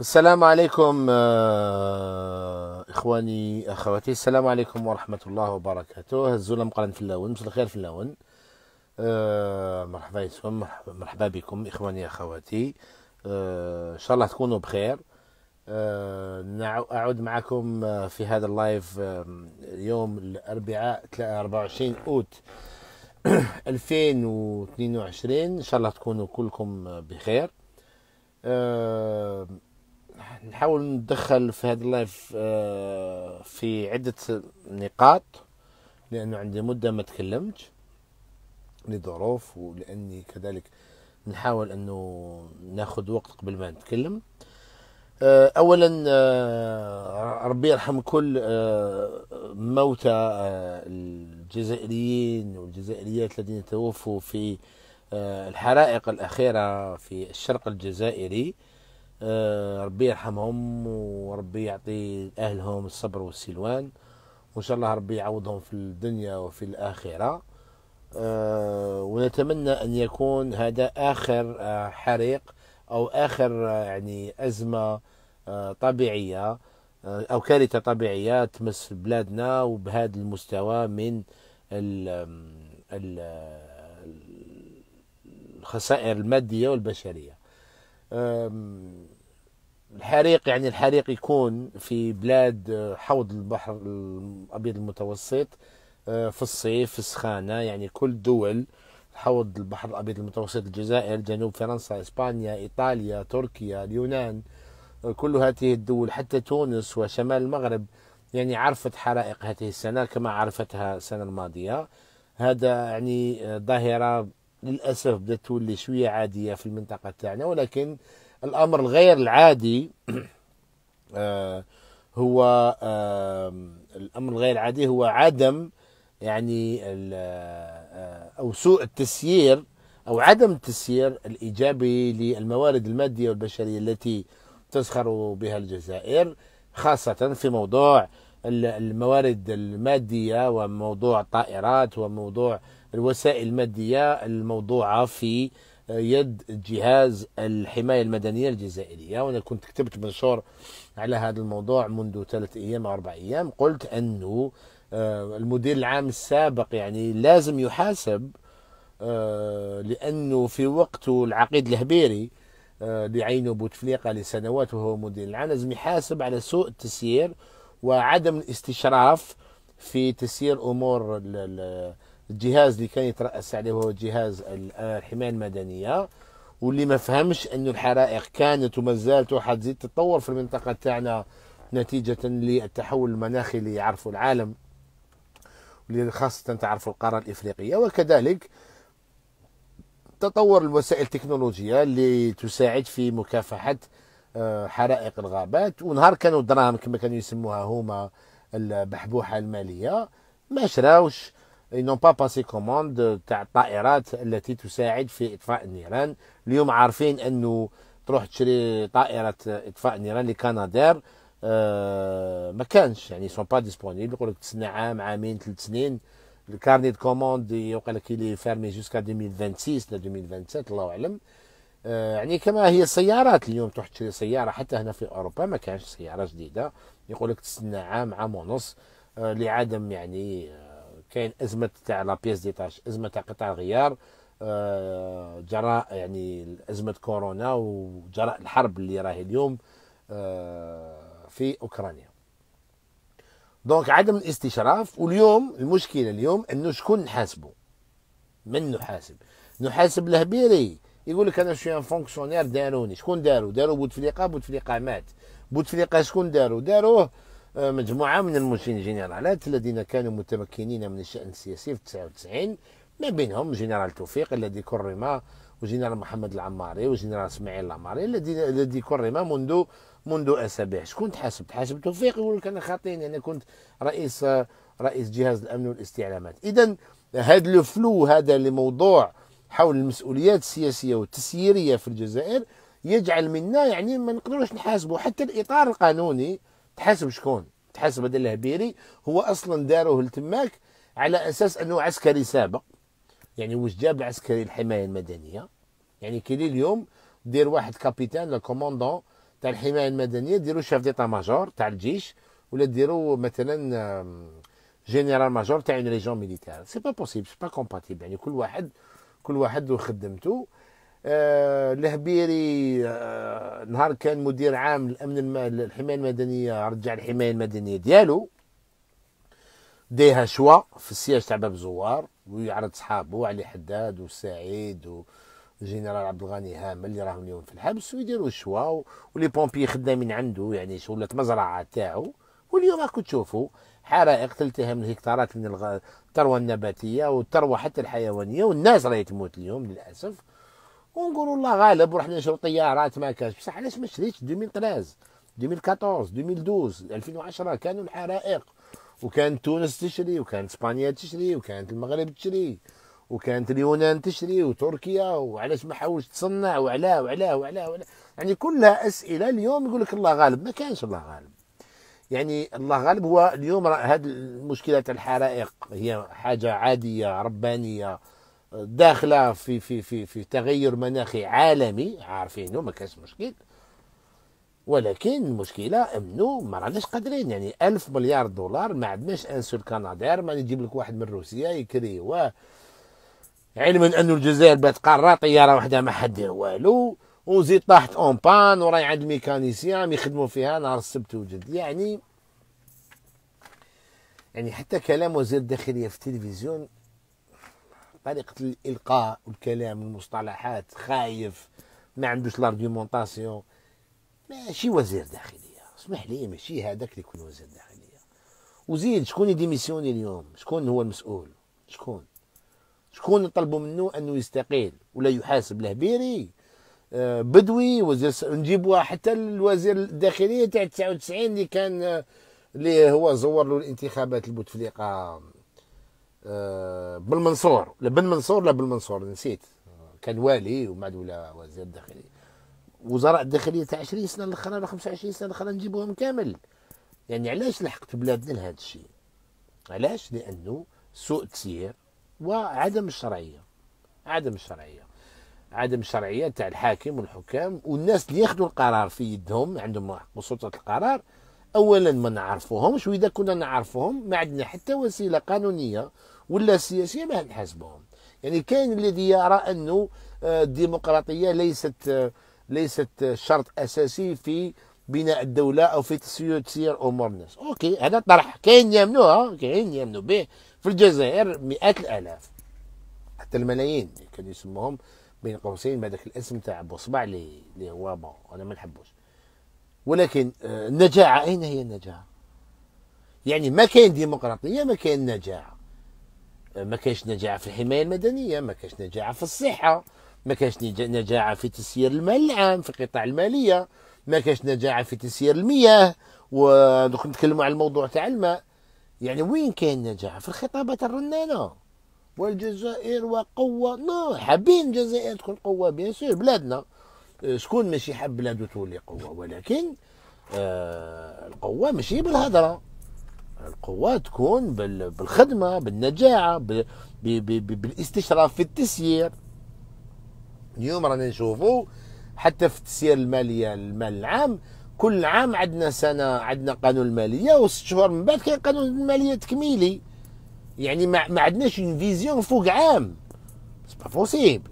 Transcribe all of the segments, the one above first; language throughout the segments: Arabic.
السلام عليكم آه، اخواني اخواتي السلام عليكم ورحمه الله وبركاته لهم قران في اللون مساء الخير في اللون آه، مرحبا يسوم مرحبا بكم اخواني اخواتي آه، ان شاء الله تكونوا بخير اعود معكم في هذا اللايف يوم الاربعاء 24 اوت 2022 ان شاء الله تكونوا كلكم بخير نحاول ندخل في هذا اللايف آه، في عدة نقاط لأنه عندي مدة ما تكلمتش لظروف ولأني كذلك نحاول أنه ناخذ وقت قبل ما نتكلم آه، أولا آه، ربي يرحم كل موتى الجزائريين والجزائريات الذين توفوا في الحرائق الأخيرة في الشرق الجزائري آه، ربي يرحمهم وربي يعطي اهلهم الصبر والسلوان وان شاء الله ربي يعوضهم في الدنيا وفي الاخره آه، ونتمنى ان يكون هذا اخر آه، حريق او اخر يعني ازمه طبيعيه او كارثه طبيعيه تمس بلادنا وبهذا المستوى من الخسائر الماديه والبشريه الحريق يعني الحريق يكون في بلاد آه، حوض البحر الابيض المتوسط آه، في الصيف في السخانه يعني كل دول حوض البحر الابيض المتوسط الجزائر جنوب فرنسا اسبانيا ايطاليا تركيا اليونان آه، كل هذه الدول حتى تونس وشمال المغرب يعني عرفت حرائق هذه السنه كما عرفتها السنه الماضيه هذا يعني ظاهره للاسف بدات تولي شويه عاديه في المنطقه تاعنا ولكن الأمر الغير العادي آه، هو آه، الأمر الغير العادي هو عدم يعني آه، أو سوء التسيير أو عدم التسيير الإيجابي للموارد المادية والبشرية التي تزخر بها الجزائر خاصة في موضوع الموارد المادية وموضوع الطائرات وموضوع الوسائل المادية الموضوعة في يد جهاز الحماية المدنية الجزائرية وأنا كنت كتبت منشور على هذا الموضوع منذ ثلاثة أيام أو أربع أيام قلت أنه آه، المدير العام السابق يعني لازم يحاسب آه، لأنه في وقته العقيد الهبيري آه، لعينه بوتفليقة لسنوات وهو مدير العام لازم يحاسب على سوء التسيير وعدم الاستشراف في تسيير أمور الجهاز اللي كان يترأس عليه هو جهاز الحماية المدنية واللي ما فهمش انه الحرائق كانت وما زالت وحتزيد تتطور في المنطقة تاعنا نتيجة للتحول المناخي اللي يعرفه العالم خاصة تعرف القارة الإفريقية وكذلك تطور الوسائل التكنولوجية اللي تساعد في مكافحة آه، حرائق الغابات ونهار كانوا الدراهم كما كانوا يسموها هما البحبوحة المالية ما شراوش n'ont با باسي كوموند تاع الطائرات التي تساعد في اطفاء النيران اليوم عارفين انه تروح تشري طائره اطفاء النيران لكنادير آه ما كانش يعني سون با ديسپونيبل يقول لك تسنى عام عامين ثلاث سنين الكارني دو كوموند يقول لك لي فيرمي جوسكا 2026 ل 2027 الله اعلم آه يعني كما هي السيارات اليوم تروح تشري سياره حتى هنا في اوروبا ما كانش سياره جديده يقول لك تسنى عام عام ونص آه لعدم يعني كاين ازمه تاع لا بيس ديتاش ازمه تاع قطع الغيار آه، جراء يعني ازمه كورونا وجراء الحرب اللي راهي اليوم آه، في اوكرانيا دونك عدم الاستشراف واليوم المشكله اليوم انه شكون نحاسبه من نحاسب نحاسب لهبيري يقول لك انا شويه فونكسيونير داروني شكون داروا داروا بوتفليقه بوتفليقه مات بوتفليقه شكون داروا داروه مجموعة من المسجنين جنرالات الذين كانوا متمكنين من الشأن السياسي في 99 ما بينهم جنرال توفيق الذي كرم وجنرال محمد العماري وجنرال اسماعيل العماري الذي الذي كرم منذ منذ اسابيع شكون تحاسب تحاسب توفيق يقول لك انا خاطئين انا كنت رئيس رئيس جهاز الامن والاستعلامات اذا هذا الفلو هذا لموضوع حول المسؤوليات السياسيه والتسييريه في الجزائر يجعل منا يعني ما نقدروش نحاسبوا حتى الاطار القانوني تحاسب شكون تحاسب هذا الهبيري هو اصلا داروه لتماك على اساس انه عسكري سابق يعني واش جاب العسكري الحمايه المدنيه يعني كي اليوم دير واحد كابيتان كوموندون تاع الحمايه المدنيه ديروا شاف ديتا ماجور تاع الجيش ولا ديروا مثلا جينيرال ماجور تاع اون ريجون ميليتير سي با بوسيبل سي با كومباتيبل يعني كل واحد كل واحد وخدمته الهبيري آه، آه، نهار كان مدير عام الامن الحمايه المدنيه رجع الحمايه المدنيه ديالو ديها شوا في السياج تاع باب زوار ويعرض صحابو علي حداد وسعيد وجنرال عبد الغني هامل اللي راهم اليوم في الحبس ويديروا شوا ولي بومبي خدامين عنده يعني ولات مزرعه تاعو واليوم راكم تشوفوا حرائق تلتهم الهكتارات من الثروه النباتيه والثروه حتى الحيوانيه والناس راهي تموت اليوم للاسف ونقولوا الله غالب ورحنا نشرو طيارات ما كانش بصح علاش ما شريتش 2013 2014 2012 2010 كانوا الحرائق وكانت تونس تشري وكانت اسبانيا تشري وكانت المغرب تشري وكانت اليونان تشري وتركيا وعلاش ما حاولش تصنع وعلاه وعلاه وعلاه وعلاه يعني كلها اسئله اليوم يقول لك الله غالب ما كانش الله غالب يعني الله غالب هو اليوم هذه المشكله الحرائق هي حاجه عاديه ربانيه داخله في في في في تغير مناخي عالمي عارفينه ما كانش مشكل ولكن المشكله انه ما راناش قادرين يعني ألف مليار دولار ما عندناش ان سول كنادير ما نجيب لك واحد من روسيا يكري و علما انه الجزائر بات قاره طياره وحده ما حد والو وزيد طاحت اون بان وراي عند ميكانيسيان يخدموا فيها نهار السبت وجد يعني يعني حتى كلام وزير الداخليه في التلفزيون طريقه الالقاء والكلام المصطلحات خايف ما عندوش لارغيومونطاسيون ماشي وزير داخليه اسمح لي ماشي هذاك اللي يكون وزير داخليه وزيد شكون يديميسيوني اليوم شكون هو المسؤول شكون شكون نطلبوا منه انه يستقيل ولا يحاسب لهبيري بيري آه بدوي وزير س... نجيبوها حتى الوزير الداخليه تاع 99 اللي كان آه، اللي هو زور له الانتخابات البوتفليقه آه، بالمنصور لا منصور لا بالمنصور نسيت كان والي ومن ولا وزير الداخليه وزراء الداخليه تاع 20 سنه الاخرى ولا 25 سنه الاخرى نجيبوهم كامل يعني علاش لحقت بلادنا لهذا الشيء علاش لانه سوء تسيير وعدم الشرعيه عدم الشرعيه عدم الشرعيه تاع الحاكم والحكام والناس اللي ياخذوا القرار في يدهم عندهم سلطه القرار اولا ما نعرفوهمش واذا كنا نعرفوهم ما عندنا حتى وسيله قانونيه ولا سياسيه ما نحاسبوهم يعني كاين الذي يرى انه آه، الديمقراطيه ليست آه، ليست آه، شرط اساسي في بناء الدوله او في تسيير امور الناس اوكي هذا طرح كاين يمنوها كاين يمنو به في الجزائر مئات الالاف حتى الملايين كانوا يسموهم بين قوسين بهذاك الاسم تاع بوصبع اللي هو بون انا ما نحبوش ولكن آه، النجاعة أين هي النجاعة يعني ما كاين ديمقراطية ما كاين نجاعة آه، ما كاينش نجاعة في الحماية المدنية ما كاينش نجاعة في الصحة ما كاينش نجاعة في تسيير المال العام في قطاع المالية ما كاينش نجاعة في تسيير المياه ودوك نتكلموا على الموضوع تاع الماء يعني وين كاين نجاعة في الخطابات الرنانة والجزائر وقوة نو حابين الجزائر تكون قوة بيان سور بلادنا شكون ماشي حاب بلادو تولي قوه ولكن آه القوه ماشي بالهضره القوه تكون بالخدمه بالنجاعه بالاستشراف في التسيير اليوم رانا نشوفوا حتى في التسيير الماليه المال العام كل عام عندنا سنه عندنا قانون الماليه وست شهور من بعد كاين قانون الماليه تكميلي يعني ما, ما عندناش اون فيزيون فوق عام سي با فوسيبل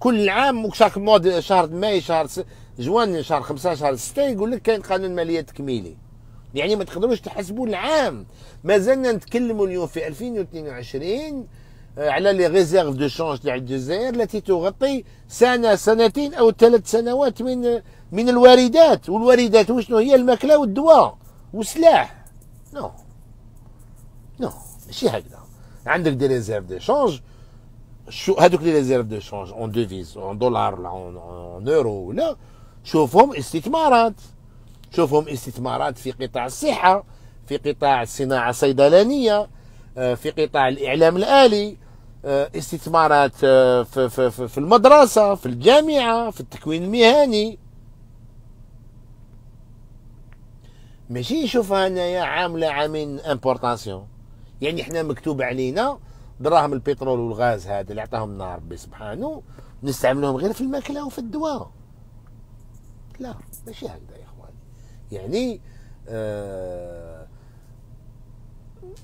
كل عام وشاك مود شهر ماي شهر جوان شهر خمسة شهر ستة يقول لك كاين قانون مالية تكميلي يعني ما تقدروش تحسبوا العام مازلنا نتكلموا اليوم في 2022 آه، على لي ريزيرف دو شونج تاع الجزائر التي تغطي سنه سنتين او ثلاث سنوات من من الواردات والواردات وشنو هي الماكله والدواء والسلاح نو نو ماشي هكذا عندك دي ريزيرف دو شونج هذوك لي ريزيرف دو شونج اون ديفيز اون دولار ولا اون اورو ولا شوفهم استثمارات شوفهم استثمارات في قطاع الصحه في قطاع الصناعه الصيدلانيه آه، في قطاع الاعلام الالي آه، استثمارات آه، في, في, في المدرسه في الجامعه في التكوين المهني ماشي نشوفها انايا عامله عامين امبورطاسيون يعني احنا مكتوب علينا دراهم البترول والغاز هذا اللي عطاهم لنا ربي سبحانه نستعملهم غير في الماكله وفي الدواء لا ماشي هكذا يا اخواني يعني آه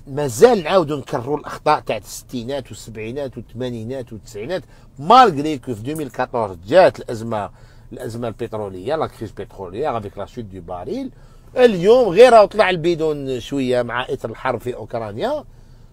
مازال نعاودوا نكرروا الاخطاء تاع الستينات والسبعينات والثمانينات والتسعينات مالغري كو في 2014 جات الازمه الازمه البتروليه لا كريز بتروليه افيك لا سود دو باريل اليوم غير طلع البيدون شويه مع اثر الحرب في اوكرانيا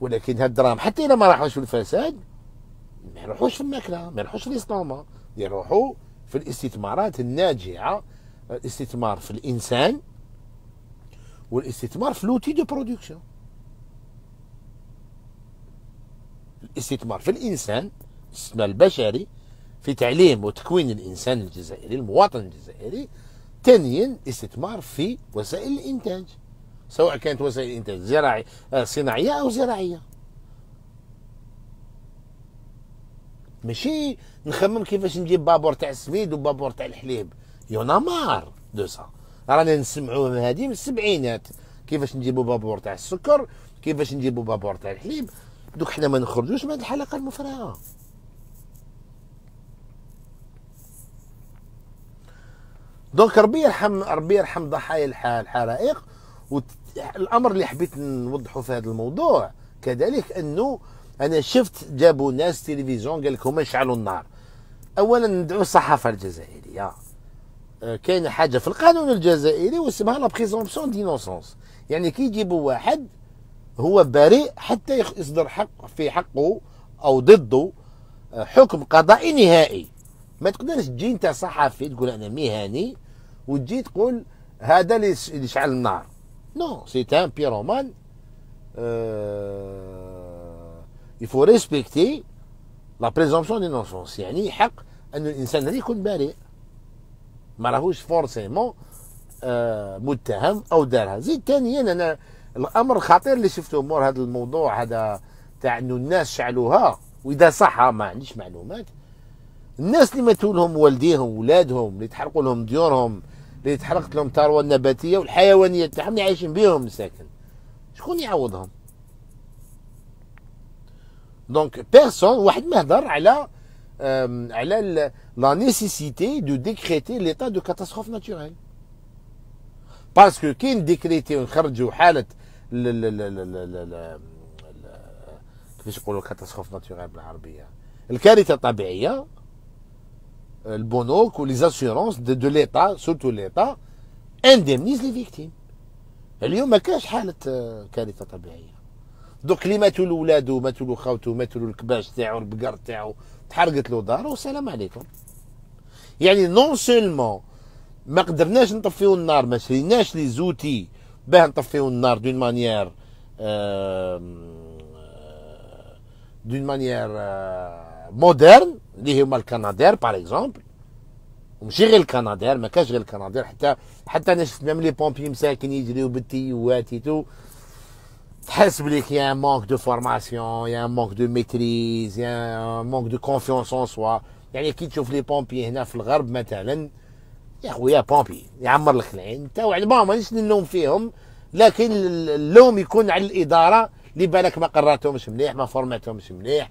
ولكن هاد الدراهم حتى الا ما راحوش في الفساد ما يروحوش في الماكله ما يروحوش في الاستوما يروحوا في الاستثمارات الناجعه الاستثمار في الانسان والاستثمار في لوتي دو برودكسيون الاستثمار في الانسان الاستثمار البشري في تعليم وتكوين الانسان الجزائري المواطن الجزائري ثانيا استثمار في وسائل الانتاج سواء كانت وسائل الانتاج زراعي آه، صناعيه او زراعيه ماشي نخمم كيفاش نجيب بابور تاع السميد وبابور تاع الحليب يونا مار دو سا رانا نسمعوهم هذه من السبعينات كيفاش نجيبوا بابور تاع السكر كيفاش نجيبوا بابور تاع الحليب دوك حنا ما نخرجوش من هذه الحلقه المفرغه دونك ربي يرحم ربي يرحم ضحايا الحرائق والامر اللي حبيت نوضحه في هذا الموضوع كذلك انه انا شفت جابوا ناس تلفزيون قال لك هما يشعلوا النار اولا ندعو الصحافه الجزائريه آه، كاينه حاجه في القانون الجزائري واسمها لا بريزومبسيون دينوسونس يعني كي يجيبوا واحد هو بريء حتى يصدر حق في حقه او ضده آه، حكم قضائي نهائي ما تقدرش تجي انت صحفي تقول انا مهني وتجي تقول هذا اللي يشعل النار Non, c'est un pyromane. Euh, il faut respecter لا بريزومبسيون دينوسونس يعني حق ان الانسان هذا يكون بريء ما راهوش فورسيمون آه متهم او دارها زيد ثانيا انا الامر الخطير اللي شفته مور هذا الموضوع هذا تاع انه الناس شعلوها واذا صح ما عنديش معلومات الناس اللي ماتوا لهم والديهم ولادهم اللي تحرقوا لهم ديورهم اللي تحرقت لهم الثروه النباتيه والحيوانيه تاعهم اللي عايشين بهم مساكن شكون يعوضهم دونك بيرسون واحد ما هضر على على لا نيسيسيتي دو ديكريتي ليطا دو كاتاستروف ناتوريل باسكو كي نديكريتي ونخرجوا حاله كيفاش يقولوا كاتاستروف ناتوريل بالعربيه الكارثه الطبيعيه البنوك وليزاسيورونس دو, دو ليطا سورتو ليطا اندمنيز لي فيكتيم اليوم ما كاش حاله آه، كارثه طبيعيه دوك اللي ماتوا له ولادو ماتوا له خاوته ماتوا له الكباش تاعو البقر تاعو تحرقت له داره والسلام عليكم يعني نون سولمون ما قدرناش نطفيو النار ما شريناش لي زوتي باه نطفيو النار دون مانيير دون مانيير مودرن اللي هما الكنادير باغ اكزومبل ومشي غير الكنادير ما كاش غير الكنادير حتى حتى انا شفت ميم لي بومبي مساكن يجريو بالتيوات تو تحس بليك يا مانك دو فورماسيون يا مانك دو ميتريز يا مانك دو كونفيونس اون سوا يعني كي تشوف لي بومبي هنا في الغرب مثلا يا خويا بومبي يعمر لك العين تا وعلى ما مانيش نلوم فيهم لكن اللوم يكون على الاداره اللي بالك ما قراتهمش مليح ما فورماتهمش مليح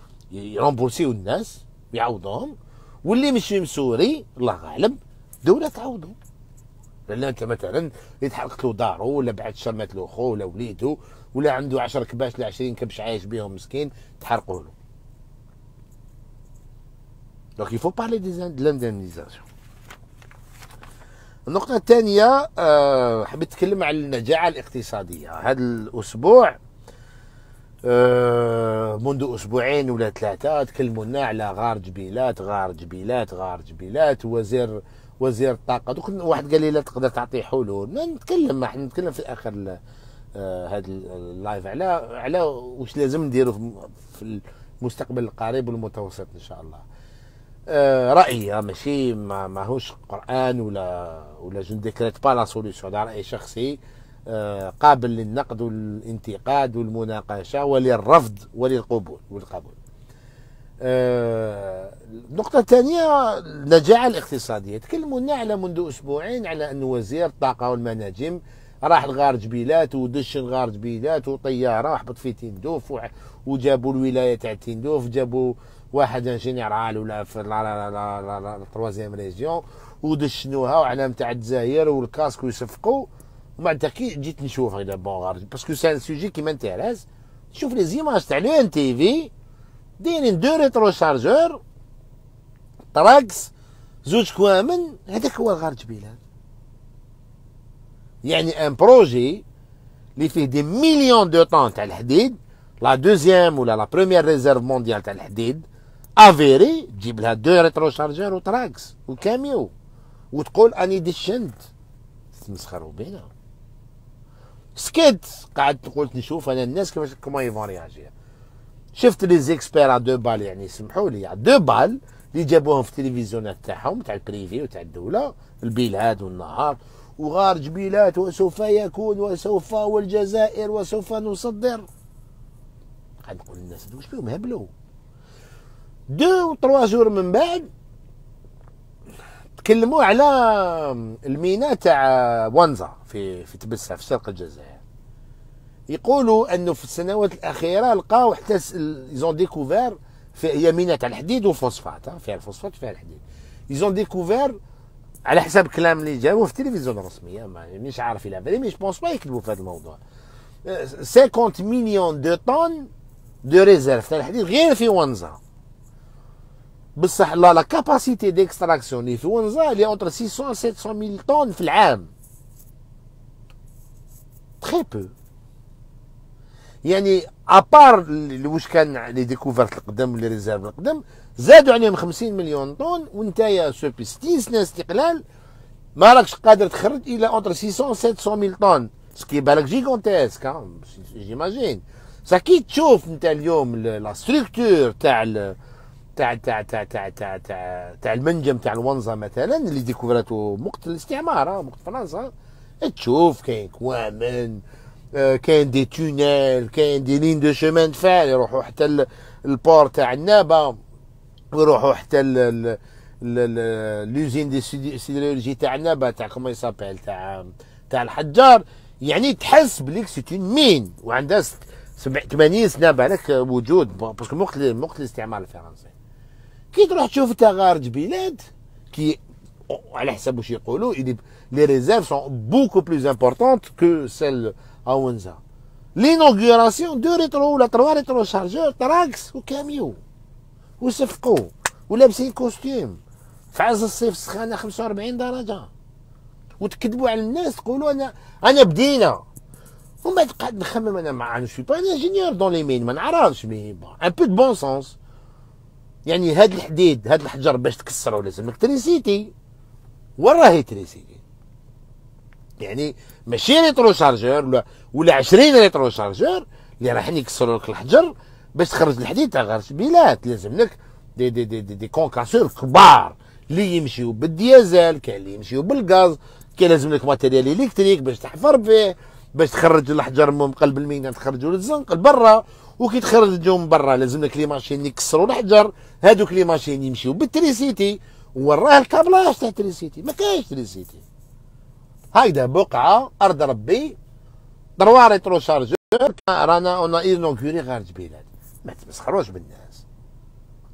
يرمبورسيو الناس ويعوضوهم واللي ماشي مسوري الله اعلم دوله تعوضو لان انت مثلا يتحرقت له دارو ولا بعد شر مات له خوه ولا وليده ولا عنده 10 كباش ولا 20 كبش عايش بهم مسكين تحرقوا له دونك يفو بارلي دي لاندمنيزاسيون النقطة الثانية آه، حبيت نتكلم على النجاعة الاقتصادية هذا الأسبوع آه، منذ اسبوعين ولا ثلاثه تكلموا لنا على غار جبيلات غار جبيلات غار جبيلات وزير وزير الطاقه دوك واحد قال لي لا تقدر تعطي حلول ما نتكلم احنا نتكلم في اخر هذا آه، اللايف على على واش لازم نديرو في المستقبل القريب والمتوسط ان شاء الله آه، رايي ماشي ماهوش قران ولا ولا جون ديكريت با لا سوليسيون هذا راي شخصي قابل للنقد والانتقاد والمناقشة وللرفض وللقبول والقبول النقطة الثانية النجاعة الاقتصادية تكلمنا على منذ أسبوعين على أن وزير الطاقة والمناجم راح لغار جبيلات ودش لغار جبيلات وطيارة وحبط في تندوف وجابوا الولاية تاع تندوف جابوا واحد جينيرال ولا في لا لا لا لا ريجيون ودشنوها وعلام تاع الجزائر والكاسك ويصفقوا ومن بعد كي جيت نشوف هذا بون باسكو سان سوجي كي مانتيريس تشوف لي زيماج تاع لو ان تي في دايرين دو ريترو شارجور طراكس زوج كوامن هذاك هو الغار جبيلان يعني ان بروجي اللي فيه دي مليون دو طون تاع الحديد لا دوزيام ولا لا بروميير ريزيرف مونديال تاع الحديد افيري تجيب لها دو ريترو شارجور وتراكس وكاميو وتقول اني ديشنت تمسخروا بينا سكت قعدت قلت نشوف انا الناس كيفاش كما يفون رياجير شفت لي زيكسبير دو بال يعني سمحوا لي دو بال اللي جابوهم في التلفزيونات تاعهم تاع البريفي وتاع الدوله البلاد والنهار وغار جبيلات وسوف يكون وسوف والجزائر وسوف نصدر قاعد نقول للناس واش بهم هبلوا دو و جور من بعد تكلموا على الميناء تاع وانزا في في تبسه في شرق الجزائر يقولوا انه في السنوات الاخيره لقاو حتى ايزون ديكوفير هي ميناء تاع الحديد والفوسفات فيها الفوسفات وفيها الحديد ايزون ديكوفير على حسب كلام اللي جابوه في التلفزيون الرسميه مانيش عارف الى بالي مي جو بونس ما يكذبوا في هذا الموضوع 50 مليون دو طون دو ريزيرف تاع الحديد غير في وانزا La capacité d'extraction est entre 600 et 700 000 tonnes. Très peu. à part les découvertes de the réserves, 2,5 millions de tonnes, une taille a 10, une taille qui 10, une taille sur 10, une taille Ce 10, une taille تاع تاع تاع تاع تاع تاع تاع المنجم تاع الونزا مثلا اللي ديكوفراتو وقت الاستعمار وقت فرنسا إيه، تشوف كاين كوامن آه، كاين دي تونيل كاين دي لين دو شومان فار يروحوا حتى البور تاع النابه ويروحوا حتى لوزين دي سيدرولوجي تاع النابه تاع كومون يسابيل تاع تاع الحجار يعني تحس بليك سيت مين وعندها 80 سنه بالك وجود باسكو وقت وقت الاستعمار الفرنسي Qu'est-ce que tu ta gare qui, à l'exemple les réserves sont beaucoup plus importantes que celles à L'inauguration, deux rétro, trois rétros chargeurs, un camion. Et ils s'éloignent. costume, ils à 45 degrés. ne pas dans les Un peu de bon sens. يعني هاد الحديد هاد الحجر باش تكسره لازم الكتريسيتي تريسيتي وراهي تريسيتي يعني ماشي ريترو شارجور ولا ولا 20 ريترو شارجور اللي راحين يكسروا لك الحجر باش تخرج الحديد تاع غير سبيلات لازم لك دي دي دي دي, دي كونكاسور كبار اللي يمشيو بالديازل كاين اللي يمشيو بالغاز كاين لازم لك ماتيريال الكتريك باش تحفر فيه باش تخرج الحجر من قلب المينا تخرجه للزنق لبرا وكي تخرج من برا لازم لك لي ماشين يكسروا الحجر هادوك لي ماشين يمشيو بالتريسيتي وراه الكابلاج تاع تريسيتي ما كاينش تريسيتي هايدا بقعه ارض ربي دروا ريترو شارجور رانا اون انوغوري خارج جبيلات ما تمسخروش بالناس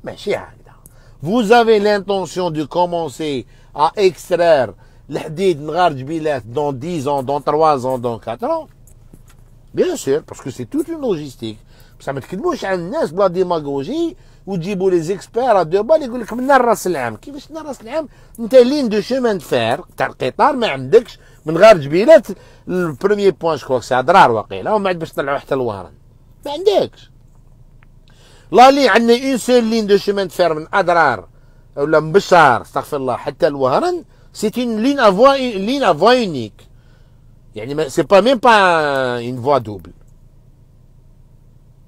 ماشي هكذا فو افي لانتونسيون دو كومونسي ا extraire الحديد من غار جبيلات دون 10 ans, دون 3 ans, دون 4 ans بيان سور باسكو سي توت toute بصح ما تكذبوش على الناس بلا ديماغوجي وتجيبوا لي زيكسبير دو بال يقول لك من الراس العام كيفاش من الراس العام انت لين دو شومان فير تاع القطار ما عندكش من غير جبيلات البروميي بوان جو سي درار وقيله ومن بعد باش طلعوا حتى الوهران ما عندكش لا لي عندنا اون سول لين دو شومان فير من ادرار ولا من بشار استغفر الله حتى الوهران سي اون لين افوا لين افوا اونيك يعني سي با ميم با اون فوا دوبل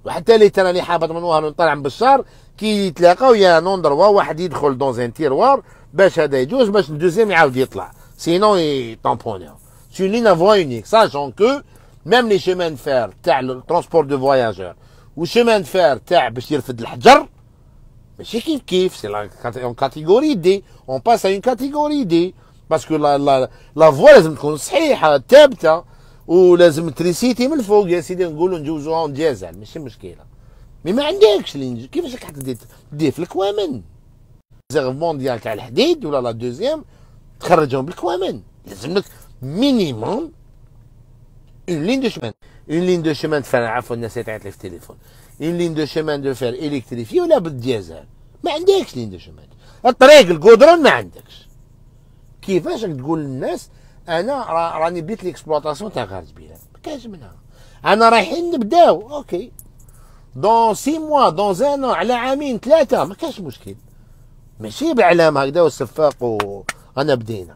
وحتى لي تراني من وهران طالع من بشار كي يتلاقاو يا نون دروا واحد يدخل دون زان تيروار باش هذا يجوز باش الدوزيام يعاود يطلع سينون يطامبونيو سي لينا فوا اونيك ساجون كو ميم لي شيمان فير تاع الترونسبور دو فواياجور وشيمان فير تاع باش يرفد الحجر ماشي كيف كيف سي اون كاتيغوري دي اون باس اون كاتيغوري دي باسكو لا لا لا فوا لازم تكون صحيحه ثابته ولازم تريسيتي من الفوق يا سيدي نقولوا نجوزوها ونتجازع ماشي مشكله مي ما عندكش اللي كيفاش راك حتدي تدي في الكوامن ريزيرف مونديال تاع الحديد ولا لا دوزيام تخرجهم بالكوامن لازم لك مينيموم اون لين دو شمان اون لين دو شمان تفعل عفوا الناس تعيط لي في التليفون اون لين دو شمان دو فير الكتريفي ولا بالديزل ما عندكش لين دو شمان الطريق القدران ما عندكش كيفاش راك تقول للناس انا راني بيت ليكسبلوطاسيون تاع غارج بلاد ما كاينش منها انا رايحين نبداو اوكي دون سي موا دون زان على عامين ثلاثه ما كاينش مشكل ماشي بعلام هكذا وصفاق و انا بدينا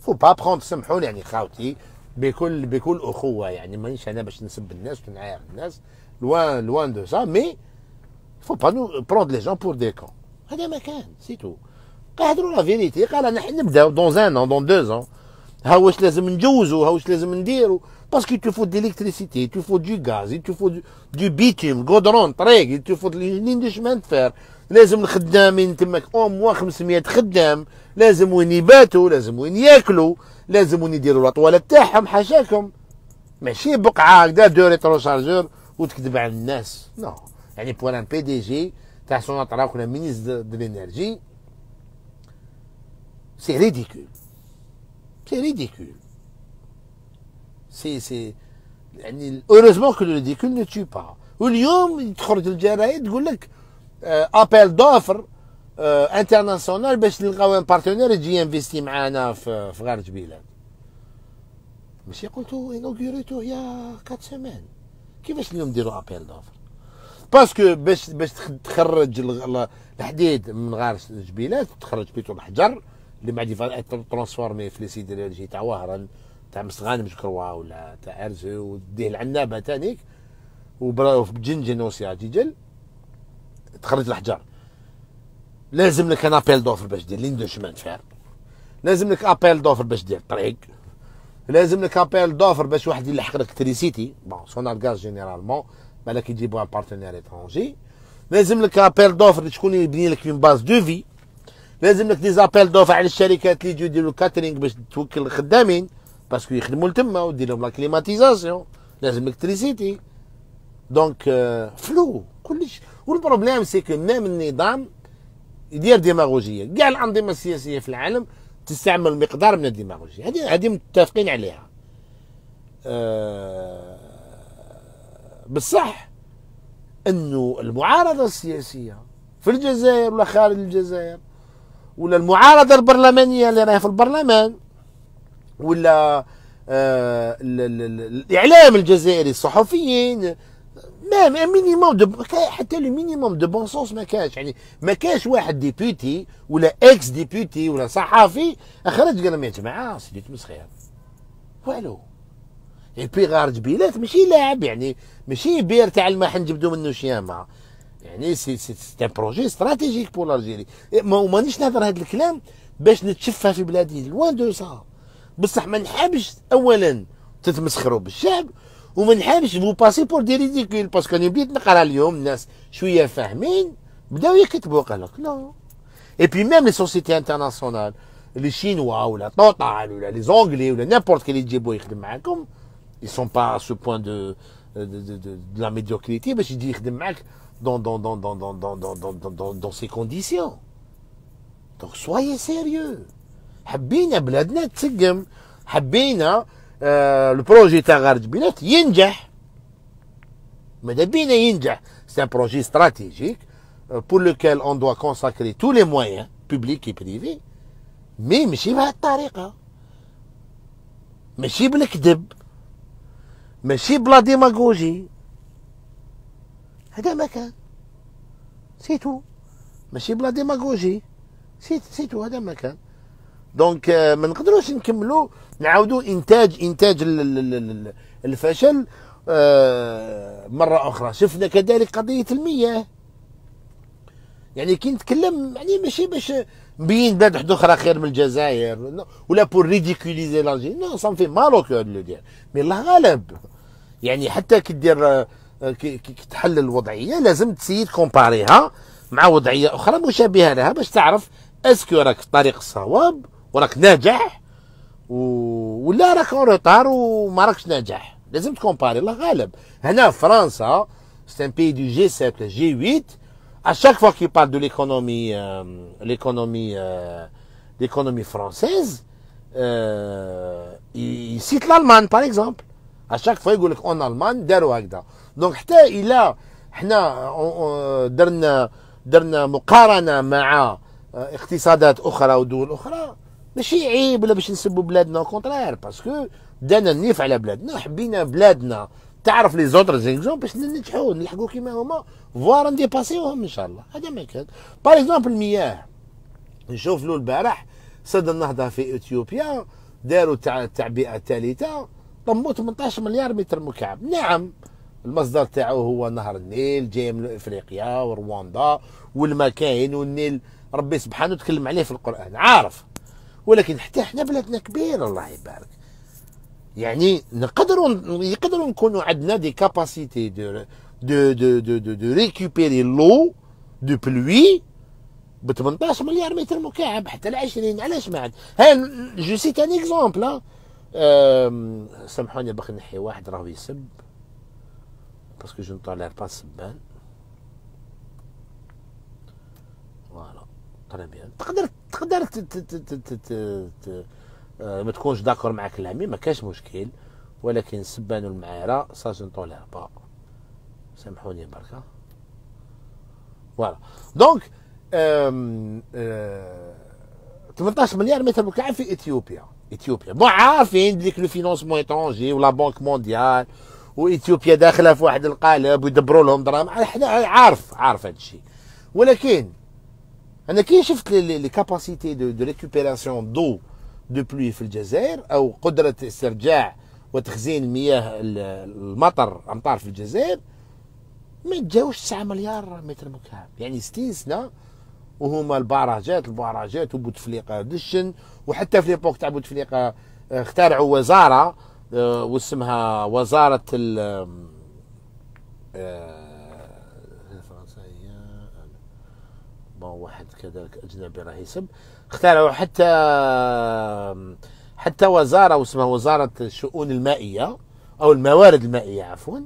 فو با بروند سمحوا يعني خاوتي بكل بكل اخوه يعني مانيش انا باش نسب الناس ونعاير الناس لوان لوان دو سا مي فو با نو بروند لي جون بور دي كون هذا ما كان سي تو كيهضروا لا فيريتي قال انا حنا نبداو دون ان ان دون دو زون ها واش لازم نجوزو ها واش لازم نديرو باسكو تو فوت ديليكتريسيتي تو فوت دو غاز تو فوت دو بيتيم غودرون طريق تو فو لين دو شمان تفير لازم الخدامين تماك او موا 500 خدام لازم وين يباتوا لازم وين ياكلوا لازم وين يديروا لاطوالة تاعهم حاشاكم ماشي بقعه هكذا دو شارجور وتكذب على الناس نو يعني بوان ان بي دي جي تاع سوناطرا ولا مينيس دو لينيرجي C'est ridicule. C'est ridicule. C'est يعني heureusement que le ridicule ne tue pas. واليوم تخرج الجرايد تقول لك ابيل دوفر انترناسيونال باش نلقاو ان بارتنير يجي ينفيستي معانا في في غارج بلاد ماشي قلتو انوغوريتو يا 4 سيمان كيفاش اليوم نديرو ابيل دوفر باسكو باش باش تخرج الحديد من غارج جبيلات تخرج بيتو الحجر اللي ما عاد ترونسفورمي في لي سيدي ديال شي تاع وهران تاع مسغانم جكروا ولا تاع ارزو وديه العنابه تانيك وبراوف وسيا جيجل تخرج الحجر لازم لك ان ابيل دوفر باش دير لين دو شمان تفير لازم لك ابيل دوفر باش دير طريق لازم لك ابيل دوفر باش واحد يلحق لك تريسيتي بون سونار غاز جينيرالمون بالك يجيبوها بارتنير اترونجي لازم لك ابيل دوفر شكون يبني لك اون باز دو في لازم لك ديزابيل دوفر على الشركات اللي يجوا يديروا الكاترينغ باش توكل الخدامين باسكو يخدموا لتما ودير لهم لا كليماتيزاسيون لازم الكتريسيتي دونك فلو كلش والبروبليم سي كو ميم النظام يدير ديماغوجيه كاع الانظمه السياسيه في العالم تستعمل مقدار من الديماغوجيه هذه هذه متفقين عليها أه بصح انه المعارضه السياسيه في الجزائر ولا خارج الجزائر ولا المعارضه البرلمانيه اللي راهي في البرلمان ولا آه، الاعلام الجزائري الصحفيين ما مينيموم دو حتى لو مينيموم دو بون سونس ما كانش يعني ما كانش واحد ديبوتي ولا اكس ديبوتي ولا صحافي خرج قال لهم يا جماعه سيدي تمسخير والو اي يعني بي غارد بيلات ماشي لاعب يعني ماشي بير تاع الماء حنجبدو منه شيامه يعني سي سي ان بروجي استراتيجيك بور لالجيري مانيش نهضر هذا الكلام باش نتشفى في بلادي لوان دو سا بصح ما نحبش اولا تتمسخروا بالشعب وما نحبش فو باسي بور دي ريديكول باسكو انا بديت نقرا اليوم الناس شويه فاهمين بداو يكتبوا قال لك لا اي بي ميم لي سوسيتي انترناسيونال لي شينوا ولا توتال ولا لي زونغلي ولا نيمبورت كي اللي تجيبوه يخدم معاكم اي سون با سو بوان دو دو دو دو لا ميديوكريتي باش يجي يخدم معاك dans, dans, dans, dans, dans, dans, dans, dans, dans, dans ces conditions. Donc soyez sérieux. le projet Tagard C'est un projet stratégique pour lequel on doit consacrer tous les moyens, publics et privés. Mais ماشي بهذه الطريقة. ماشي بالكذب. ماشي بلا ديماغوجي. هذا ما كان سيتو ماشي بلا ديماغوجي سيت سيتو هذا ما كان دونك آه، ما نقدروش نكملوا نعاودوا انتاج انتاج الفشل آه، مره اخرى شفنا كذلك قضيه المياه يعني كي نتكلم يعني ماشي باش نبين بلاد وحده اخرى خير من الجزائر ولا بور ريديكوليزي لانجي نو سان مالو كو لو دير مي الله غالب يعني حتى كي دير آه، آه، كي تحلل الوضعيه لازم تسيي كومباريها مع وضعيه اخرى مشابهه لها باش تعرف اسكو راك في طريق الصواب وراك ناجح و... ولا راك اون روتار وما راكش ناجح لازم تكومباري الله غالب هنا فرنسا سي ان بي دو جي 7 جي 8 ا شاك فوا كي بار دو ليكونومي ليكونومي ليكونومي فرونسيز يسيت لالمان باغ اكزومبل ا شاك فوا يقول لك اون المان داروا هكذا دونك حتى الى حنا درنا درنا مقارنه مع آه، اقتصادات اخرى ودول اخرى ماشي عيب ولا باش نسبوا بلادنا كونترير باسكو دانا النيف على بلادنا حبينا بلادنا تعرف لي زوتر زيكزوم باش ننجحوا نلحقوا كيما هما فوار نديباسيوهم ان شاء الله هذا ما كان باغ اكزومبل المياه نشوف له البارح سد النهضه في اثيوبيا داروا التعبئه الثالثه طموا 18 مليار متر مكعب نعم المصدر تاعو هو نهر النيل جاي من افريقيا ورواندا والمكاين والنيل ربي سبحانه تكلم عليه في القران عارف ولكن حتى احنا بلادنا كبيره الله يبارك يعني نقدروا يقدروا نكونوا عندنا دي كاباسيتي دو دو دو دو دو, دو ريكوبيري لو دو بلوي ب 18 مليار متر مكعب حتى ل 20 علاش ما عاد ها جو سيت ان اكزومبل سامحوني باقي نحي واحد راهو يسب parce que je ne tolère pas ce bain. فوالا très bien تقدر تقدر euh, ما تكونش داكور مع كلامي ما كاش مشكل ولكن السبان والمعايره سا جو نطولير با سامحوني بركة فوالا دونك 18 مليار متر مكعب في اثيوبيا اثيوبيا بون عارفين ديك لو فينونسمون ايتونجي ولا بنك مونديال واثيوبيا داخله في واحد القالب ويدبروا لهم دراما احنا عارف عارف هذا الشيء ولكن انا كي شفت لي كاباسيتي دو دو ريكوبيراسيون دو دو بلوي في الجزائر او قدره استرجاع وتخزين مياه المطر امطار في الجزائر ما تجاوش 9 مليار متر مكعب يعني 60 سنه وهما البراجات البراجات وبوتفليقه دشن وحتى في ليبوك تاع بوتفليقه آه، اخترعوا وزاره آه، واسمها وزاره ال الفرنسيه آه، ما واحد كذلك اجنبي راه يسب اخترعوا حتى حتى وزاره واسمها وزاره الشؤون المائيه او الموارد المائيه عفوا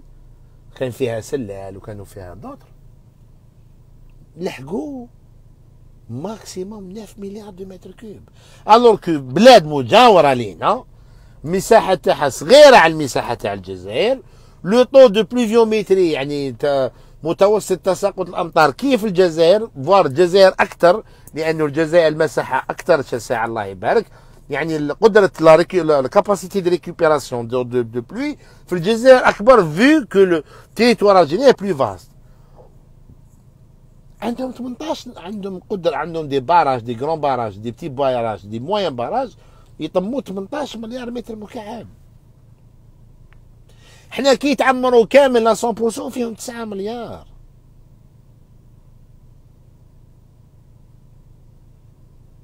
كان فيها سلال وكانوا فيها دوتر لحقوا ماكسيموم 9 مليار دو متر كوب الوغ كو بلاد مجاوره لينا مساحة تاعها صغيره على المساحه تاع الجزائر لو طو دو بليفيوميتري يعني متوسط تساقط الامطار كيف الجزائر فوار الجزائر اكثر لانه الجزائر المساحه اكثر شاسعه الله يبارك يعني قدره كاباسيتي دو ريكوبيراسيون دو دو بلوي في الجزائر اكبر فيو كو لو تيريتوار الجيني بلو فاست عندهم 18 عندهم قدره عندهم دي باراج دي غران باراج دي بتي باراج دي موين باراج يطموا 18 مليار متر مكعب حنا كي يتعمروا كامل لا 100% فيهم 9 مليار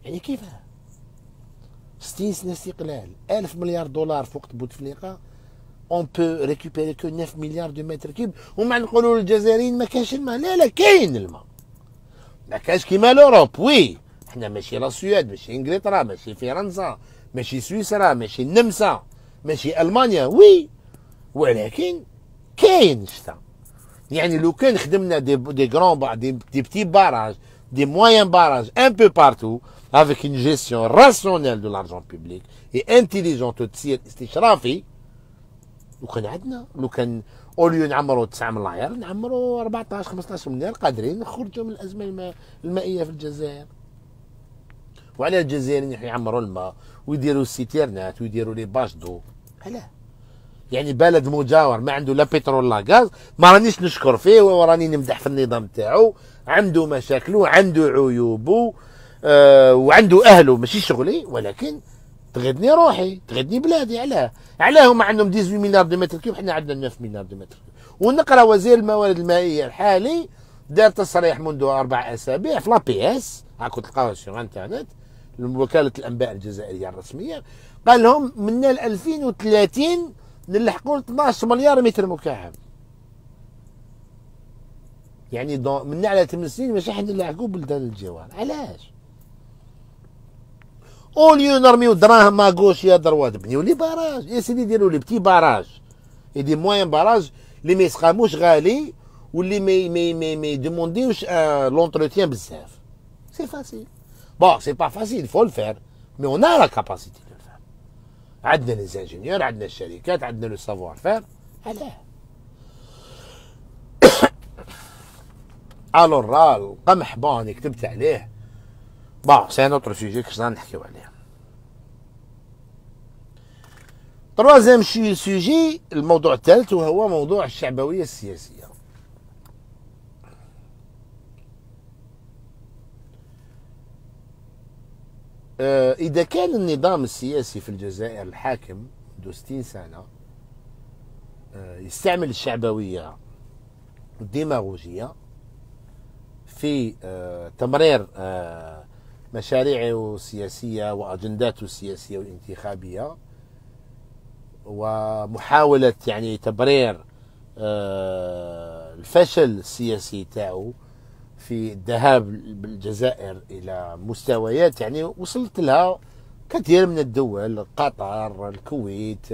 يعني كيف 60 سنه استقلال 1000 مليار دولار في وقت بوتفليقه اون بو ريكوبيري كو 9 مليار دو متر كيب ومع نقولوا للجزائريين ما كانش الماء لا لا كاين الماء ما كانش كيما لوروب وي حنا ماشي لا سويد ماشي انجلترا ماشي فرنسا ماشي سويسرا ماشي النمسا ماشي المانيا وي ولكن كاين الشتاء يعني لو كان خدمنا دي دي غران با دي, دي بتي باراج دي مويان باراج ان بو بارتو افيك اون جيستيون راسيونيل دو لارجون بوبليك اي انتيليجونت تصير استشرافي لو كان عندنا لو كان اوليو نعمرو 9 ملاير نعمرو 14 15 مليار قادرين نخرجوا من الازمه المائيه في الجزائر وعلى الجزائريين يعمروا الماء ويديروا السيتيرنات ويديروا لي باش دو علاه يعني بلد مجاور ما عنده لا بترول لا غاز ما رانيش نشكر فيه وراني نمدح في النظام تاعو عنده مشاكلو عنده عيوبه آه وعنده اهله ماشي شغلي ولكن تغدني روحي تغدني بلادي علاه علاه هما عندهم 18 مليار دو متر كيوب حنا عندنا 9 مليار دو متر كيوب ونقرا وزير الموارد المائيه الحالي دار تصريح منذ اربع اسابيع في لا بي اس هاكو تلقاوها في الانترنت وكاله الانباء الجزائريه الرسميه قال لهم من 2030 نلحقوا 12 مليار متر مكعب يعني من على 8 سنين ماشي حنا نلحقوا بلدان الجوار علاش اوليو نرميو دراهم ما غوش يا دروات بنيو لي باراج يا سيدي ديروا لي بتي باراج اي دي موين باراج اللي ما يسقاموش غالي واللي ما ما ما ما آه لونتروتيان بزاف سي فاسيل Bon, c'est pas facile, il faut le faire, mais on a la capacité de le faire. عندنا les ingénieurs, عندنا الشركات, عندنا le savoir-faire. علاه. الو راه القمح بون كتبت عليه بون سي ان اوتر سوجي كشنا نحكيو عليه تروازيام سوجي الموضوع الثالث وهو موضوع الشعبويه السياسيه آه، إذا كان النظام السياسي في الجزائر الحاكم منذ 60 سنة آه، يستعمل الشعبوية والديماغوجية في آه، تمرير مشاريعه السياسية وأجنداته السياسية والانتخابية ومحاولة يعني تبرير الفشل السياسي تاعو في الذهاب بالجزائر الى مستويات يعني وصلت لها كثير من الدول قطر الكويت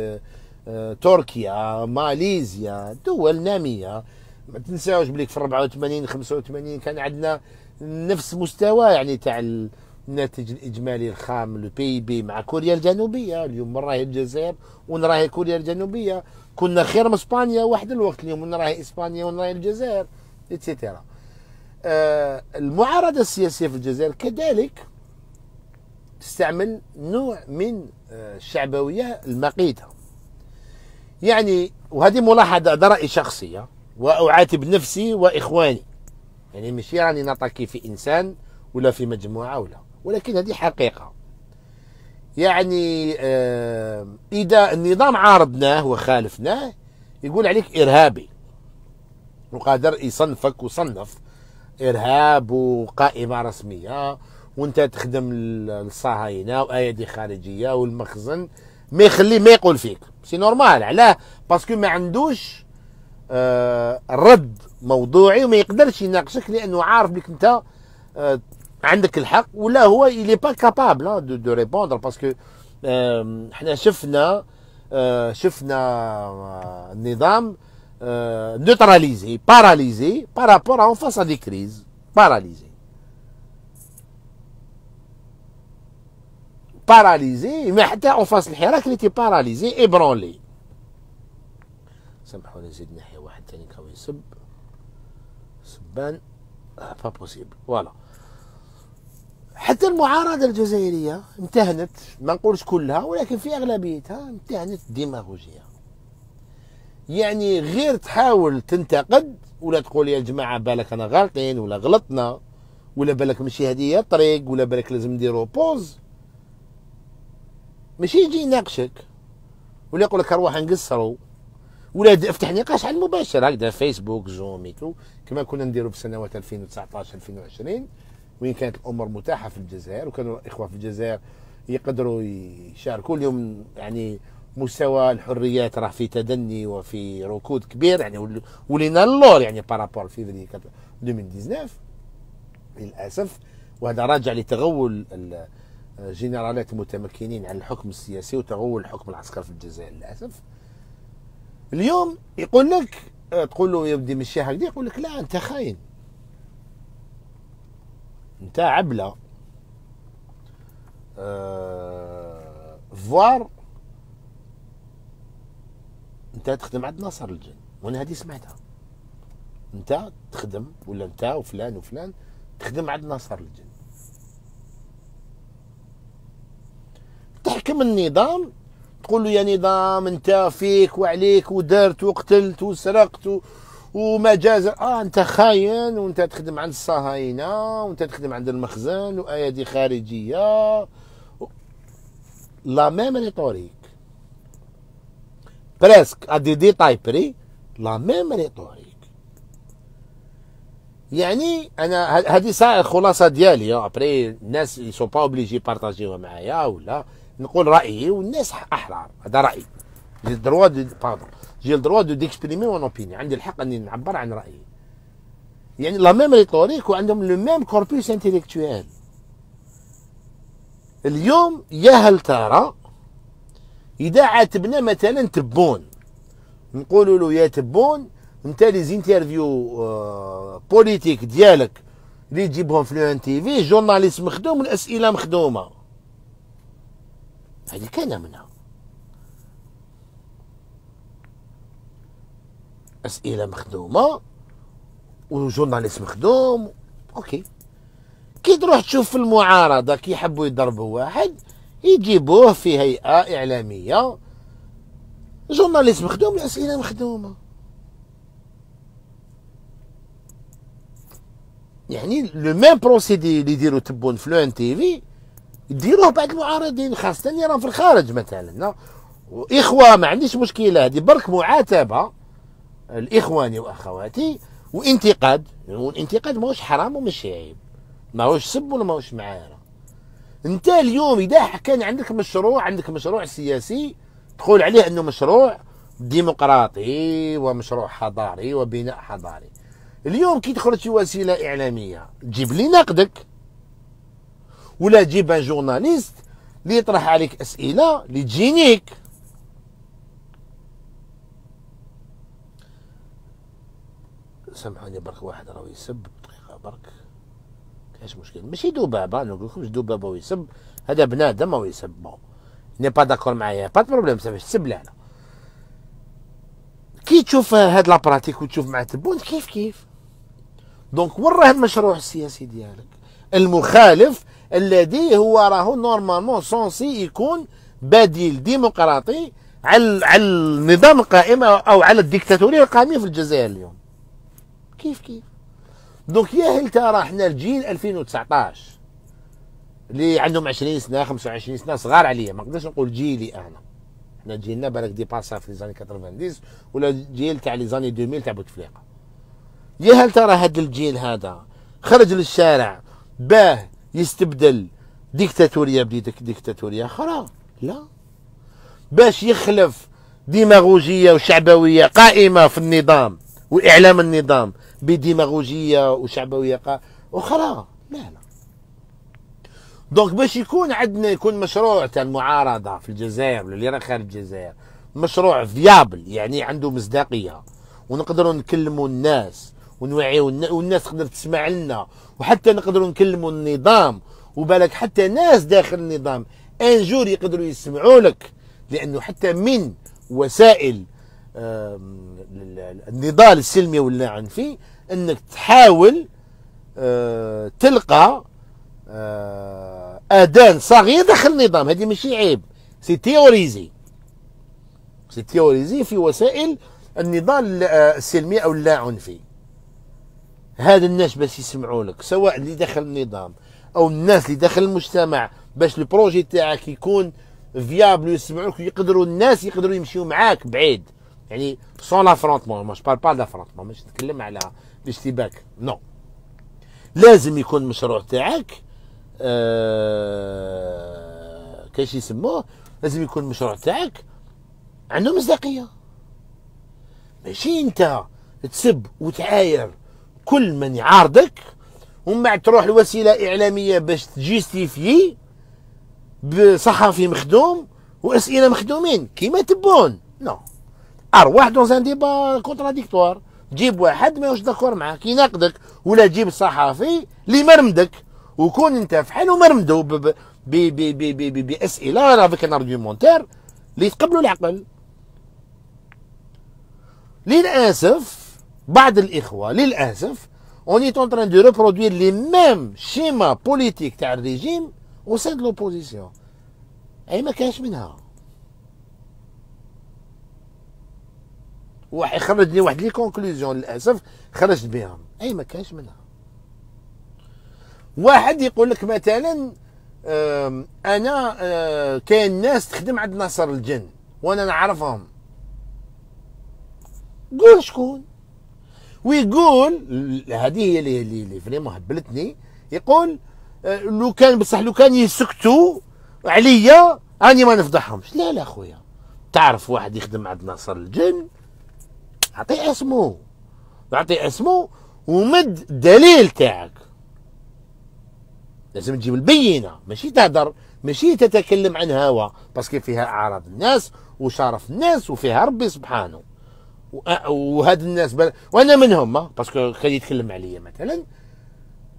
آه، تركيا ماليزيا دول ناميه ما تنساوش بليك في 84 85 كان عندنا نفس مستوى يعني تاع الناتج الاجمالي الخام لو بي بي مع كوريا الجنوبيه اليوم راهي الجزائر ونراهي كوريا الجنوبيه كنا خير من اسبانيا واحد الوقت اليوم نراهي اسبانيا ونراهي الجزائر اتسيتيرا آه، المعارضة السياسية في الجزائر كذلك تستعمل نوع من آه، الشعبوية المقيتة يعني وهذه ملاحظة هذا رأي شخصية آه، وأعاتب نفسي وإخواني يعني مش راني نطاكي في إنسان ولا في مجموعة ولا ولكن هذه حقيقة يعني إذا النظام عارضناه وخالفناه يقول عليك إرهابي وقادر يصنفك وصنف ارهاب وقائمه رسميه وانت تخدم الصهاينه وايادي خارجيه والمخزن ما يخليه ما يقول فيك سي نورمال علاه باسكو ما عندوش آه، رد موضوعي وما يقدرش يناقشك لانه عارف بك انت آه، عندك الحق ولا هو اللي با كابابل دو, دو ريبوندر باسكو احنا شفنا آه، شفنا النظام euh, neutralisé, paralysé par rapport à en face à des crises. Paralysé. Paralysé, mais en face à الحراك اللي était paralysé, ébranlé. سامحوني زيد ناحية واحد ثاني كاو يسب سبان با بوسيبل فوالا حتى المعارضة الجزائرية امتهنت ما نقولش كلها ولكن في أغلبيتها امتهنت الديماغوجية يعني غير تحاول تنتقد ولا تقول يا جماعه بالك انا غالطين ولا غلطنا ولا بالك ماشي هذه هي الطريق ولا بالك لازم نديرو بوز ماشي يجي يناقشك ولا يقول لك اروح نقصرو ولا افتح نقاش على المباشر هكذا فيسبوك زوم ايتو كما كنا نديرو في سنوات 2019 2020 وين كانت الامور متاحه في الجزائر وكانوا الاخوه في الجزائر يقدروا يشاركوا اليوم يعني مستوى الحريات راه في تدني وفي ركود كبير يعني ولينا اللور يعني بارابور في 2019 للاسف وهذا راجع لتغول الجنرالات المتمكنين على الحكم السياسي وتغول الحكم العسكري في الجزائر للاسف اليوم يقول لك آه، تقول له يبدي مشي هكذا يقول لك لا انت خاين انت عبله أه فوار انت تخدم عند ناصر الجن وانا هذه سمعتها انت تخدم ولا انت وفلان وفلان تخدم عند ناصر الجن تحكم النظام تقول له يا نظام انت فيك وعليك ودرت وقتلت وسرقت و... وما جاز اه انت خاين وانت تخدم عند الصهاينه وانت تخدم عند المخزن وايادي خارجيه و... لا ميم ريتوريك برسك ادي دي تايبري لا ميم ريتوريك يعني انا هذه ساعه خلاصة ديالي ابري الناس سو با اوبليجي بارطاجيوها معايا ولا نقول رايي والناس احرار هذا رايي جي دروا دو باردون جي دروا دو ديكسبريمي اون اوبيني عندي الحق اني نعبر عن رايي يعني لا ميم ريتوريك وعندهم لو ميم كوربوس انتيليكتويال اليوم يا هل ترى اذا عاتبنا مثلا تبون نقول له يا تبون انت لي زانترفيو آه، بوليتيك ديالك اللي تجيبهم في لون تي في جورناليست مخدوم الاسئله مخدومه هذه كان منها اسئله مخدومه وجورناليست مخدوم اوكي كي تروح تشوف في المعارضه كي يحبوا يضربوا واحد يجيبوه في هيئة إعلامية جورناليست مخدوم الأسئلة مخدومة يعني لو ميم بروسيدي اللي يديرو تبون في لون تي في يديروه بعد المعارضين خاصة اللي راهم في الخارج مثلا وإخوة ما عنديش مشكلة هذه برك معاتبة الإخواني وأخواتي وانتقاد يعني والانتقاد ماهوش حرام ومش عيب ماهوش سب ولا ماهوش معايره انت اليوم اذا كان عندك مشروع عندك مشروع سياسي تقول عليه انه مشروع ديمقراطي ومشروع حضاري وبناء حضاري اليوم كي تخرج شي وسيله اعلاميه تجيب لي نقدك ولا تجيب ان جورناليست اللي يطرح عليك اسئله اللي تجينيك سامحوني برك واحد راه يسب دقيقه برك اش مشكل ماشي دبابه انا نقول لكمش دبابه ويسب هذا بنادم او يسب بون ني با داكور معايا با بروبليم صافي تسب لا كي تشوف هاد لا براتيك وتشوف مع تبون كيف كيف دونك وين راه المشروع السياسي ديالك المخالف الذي هو راهو نورمالمون سونسي يكون بديل ديمقراطي على على النظام القائم او على الديكتاتوريه القائمه في الجزائر اليوم كيف كيف دونك ياهل ترى حنا الجيل 2019 اللي عندهم 20 سنه 25 سنه صغار عليا ما نقدرش نقول جيلي انا حنا جيلنا بالك ديباسا في زاني 90 ولا جيل تاع لي زاني 2000 تاع بوتفليقه ياهل ترى هذا الجيل هذا خرج للشارع باه يستبدل ديكتاتوريه بديك ديكتاتوريه اخرى لا باش يخلف ديماغوجيه وشعبويه قائمه في النظام واعلام النظام بديماغوجيه وشعبويه اخرى لا لا دونك باش يكون عندنا يكون مشروع تاع المعارضه في الجزائر ولا اللي راه خارج الجزائر مشروع فيابل يعني عنده مصداقيه ونقدروا نكلموا الناس ونوعيوا والناس تقدر تسمع لنا وحتى نقدروا نكلموا النظام وبالك حتى ناس داخل النظام ان جور يقدروا يسمعوا لك لانه حتى من وسائل النضال السلمي ولا العنفي انك تحاول آه تلقى آه اذان صغير داخل النظام هذه ماشي عيب سي تيوريزي سي تيوريزي في وسائل النضال آه، السلمي او اللا عنفي هذا الناس باش يسمعوا لك سواء اللي داخل النظام او الناس اللي داخل المجتمع باش البروجي تاعك يكون فيابل ويسمعوك ويقدروا الناس يقدروا يمشيوا معاك بعيد يعني سون لافرونتمون ما بار با لافرونتمون مش نتكلم على باشتباك نو لازم يكون المشروع تاعك آه كاش يسموه لازم يكون المشروع تاعك عنده مصداقيه ماشي انت تسب وتعاير كل من يعارضك ومن بعد تروح لوسيله اعلاميه باش تجيستيفي بصحفي مخدوم واسئله مخدومين كيما تبون نو no. ارواح دون ان ديبا كونتراديكتوار جيب واحد ما دخور معاك يناقدك ولا جيب صحفي اللي مرمدك وكون انت في ب ب باسئله افيك ان ارجيومونتير اللي تقبلوا العقل للاسف بعض الاخوه للاسف اوني ايت اون تران دو ريبرودوير لي ميم شيما بوليتيك تاع الريجيم او لوبوزيسيون اي ما كانش منها وخرجني واحد لي كونكلوزيون للاسف خرجت بهم اي ما كانش منها واحد يقول لك مثلا انا آه، كاين ناس تخدم عند ناصر الجن وانا نعرفهم قول شكون ويقول هذه هي اللي اللي فريمون هبلتني يقول آه، لو كان بصح لو كان يسكتوا عليا راني ما نفضحهمش لا لا خويا تعرف واحد يخدم عند ناصر الجن اعطيه اسمه اعطيه اسمه ومد الدليل تاعك لازم تجيب البينه ماشي تهدر ماشي تتكلم عن هوا باسكو فيها اعراض الناس وشرف الناس وفيها ربي سبحانه وهاد الناس بل... وانا منهم باسكو كان يتكلم عليا مثلا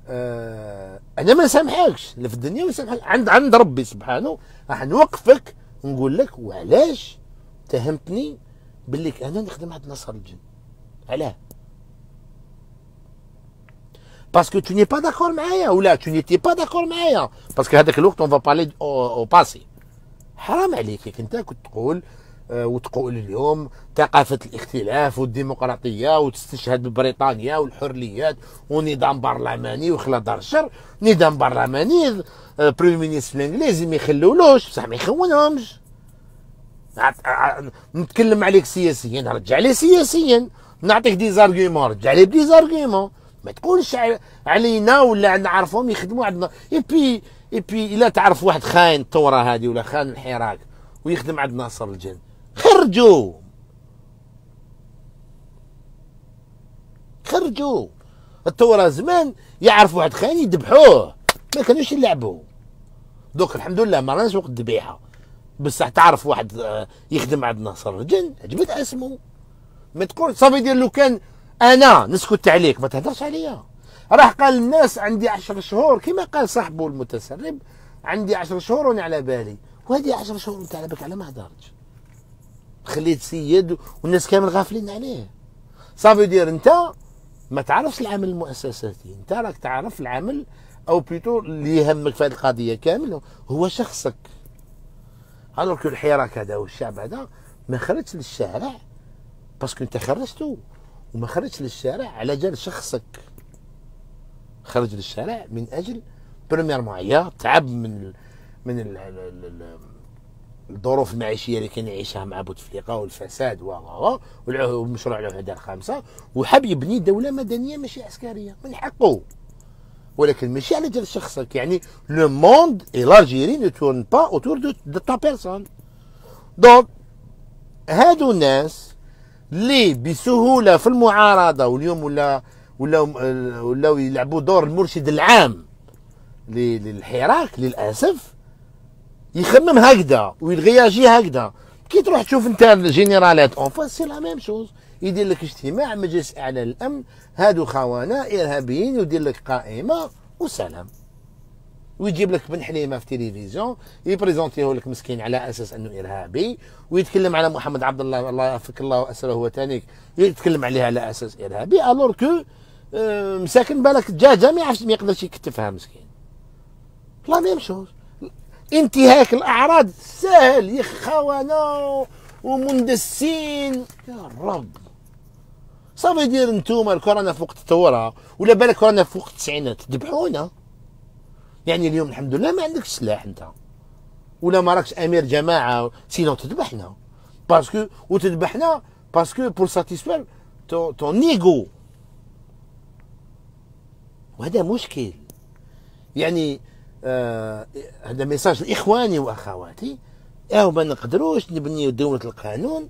آه انا ما نسامحكش لا في الدنيا ولا عند عند ربي سبحانه راح نوقفك ونقول لك وعلاش تهمتني باللي انا نخدم عند نصر الجن علاه باسكو تو ني با داكور معايا ولا تو نيتي با داكور معايا باسكو هذاك الوقت اون فا بالي او باسي حرام عليك انت كنت تقول آه، وتقول اليوم ثقافة الاختلاف والديمقراطية وتستشهد ببريطانيا والحريات ونظام برلماني وخلا دار الشر نظام برلماني بريم آه، مينيستر الانجليزي ما يخلولوش بصح ما يخونهمش نتكلم عليك سياسيا رجع لي سياسيا نعطيك دي زارغيومون رجع لي دي زارغيومون ما تكونش علينا ولا نعرفهم يخدموا عندنا اي بي اي بي الا تعرف واحد خاين الثوره هذه ولا خاين الحراك ويخدم عند ناصر الجن خرجوا خرجوا الثوره زمان يعرف واحد خاين يذبحوه ما كانوش يلعبوا دوك الحمد لله ما راناش وقت الذبيحه بصح تعرف واحد آه، يخدم عند ناصر الجن عجبت اسمه ما تقول صافي دير لو كان انا نسكت عليك ما تهدرش عليا راح قال الناس عندي 10 شهور كما قال صاحبه المتسرب عندي 10 شهور وانا على بالي وهذه 10 شهور نتاع على بالك على ما هدرتش خليت سيد والناس كامل غافلين عليه صافي دير انت ما تعرفش العمل المؤسساتي انت راك تعرف العمل او بيتو اللي يهمك في هذه القضيه كامل هو شخصك الوغ كو الحراك هذا والشعب هذا ما خرجش للشارع باسكو انت خرجتو وما خرجش للشارع على جال شخصك خرج للشارع من اجل بريمير معيا تعب من من الظروف المعيشيه اللي كان يعيشها مع بوتفليقه والفساد و والمشروع العهده الخامسه وحب يبني دوله مدنيه ماشي عسكريه من حقه ولكن ماشي على ديال شخصك يعني لو موند اي لارجيري نو تورن با اوتور دو, دو تا بيرسون دونك هادو الناس اللي بسهوله في المعارضه واليوم ولا ولا ولاو يلعبوا دور المرشد العام للحراك للاسف يخمم هكذا ويرياجي هكذا كي تروح تشوف انت الجنرالات اون فاس سي لا ميم شوز يدير لك اجتماع مجلس اعلى للامن هادو خونه ارهابيين ويدير لك قائمه وسلام ويجيب لك بن حليمه في التلفزيون يبريزونتيه لك مسكين على اساس انه ارهابي ويتكلم على محمد عبد الله الله يفك الله واسره ثاني يتكلم عليها على اساس ارهابي الور كو آه، مساكن بالك جا ما يعرفش ما يقدرش يكتفها مسكين لا ميم شوز انتهاك الاعراض سهل يا خونه ومندسين يا رب صافي دير نتوما الكورونا فوق التطورة ولا بالك كورونا فوق التسعينات ذبحونا يعني اليوم الحمد لله ما عندكش سلاح انت ولا ما راكش امير جماعه سينو تذبحنا باسكو وتذبحنا باسكو بور ساتيسفير تون تو ايغو وهذا مشكل يعني آه هذا ميساج لاخواني واخواتي او ما نقدروش نبنيو دوله القانون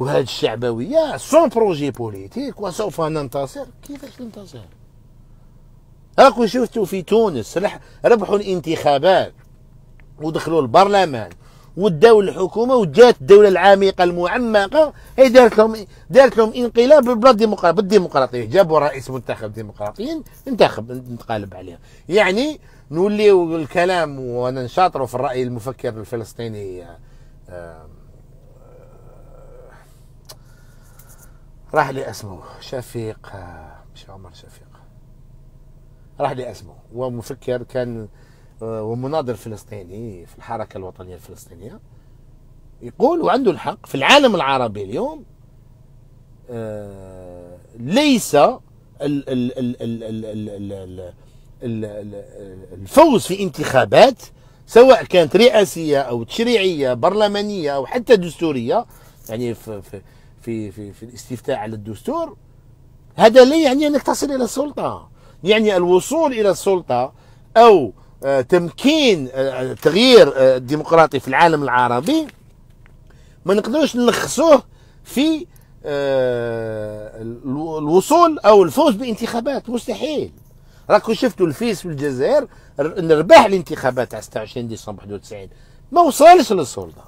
وهذه الشعبويه سون بروجي بوليتيك وسوف ننتصر كيفاش ننتصر راكم شفتوا في تونس ربحوا الانتخابات ودخلوا البرلمان وداو الحكومه وجات الدوله العميقه المعمقه هي دارت لهم دارت لهم انقلاب بالبلاد بالديمقراطيه جابوا رئيس منتخب ديمقراطيين انتخب نتقالب عليهم يعني نوليو الكلام وانا نشاطروا في الراي المفكر الفلسطيني آه راح لي اسمه شفيق مش عمر شفيق راح لي اسمه ومفكر كان ومناضل فلسطيني في الحركة الوطنية الفلسطينية يقول وعنده الحق في العالم العربي اليوم ليس الفوز في انتخابات سواء كانت رئاسية أو تشريعية برلمانية أو حتى دستورية يعني في, في في في في الاستفتاء على الدستور هذا لا يعني انك تصل الى السلطه يعني الوصول الى السلطه او آه، تمكين التغيير آه، آه، الديمقراطي في العالم العربي ما نقدروش نلخصوه في الوصول او الفوز بانتخابات مستحيل راكم شفتوا الفيس في الجزائر نربح الانتخابات تاع 26 ديسمبر 91 ما وصلش للسلطه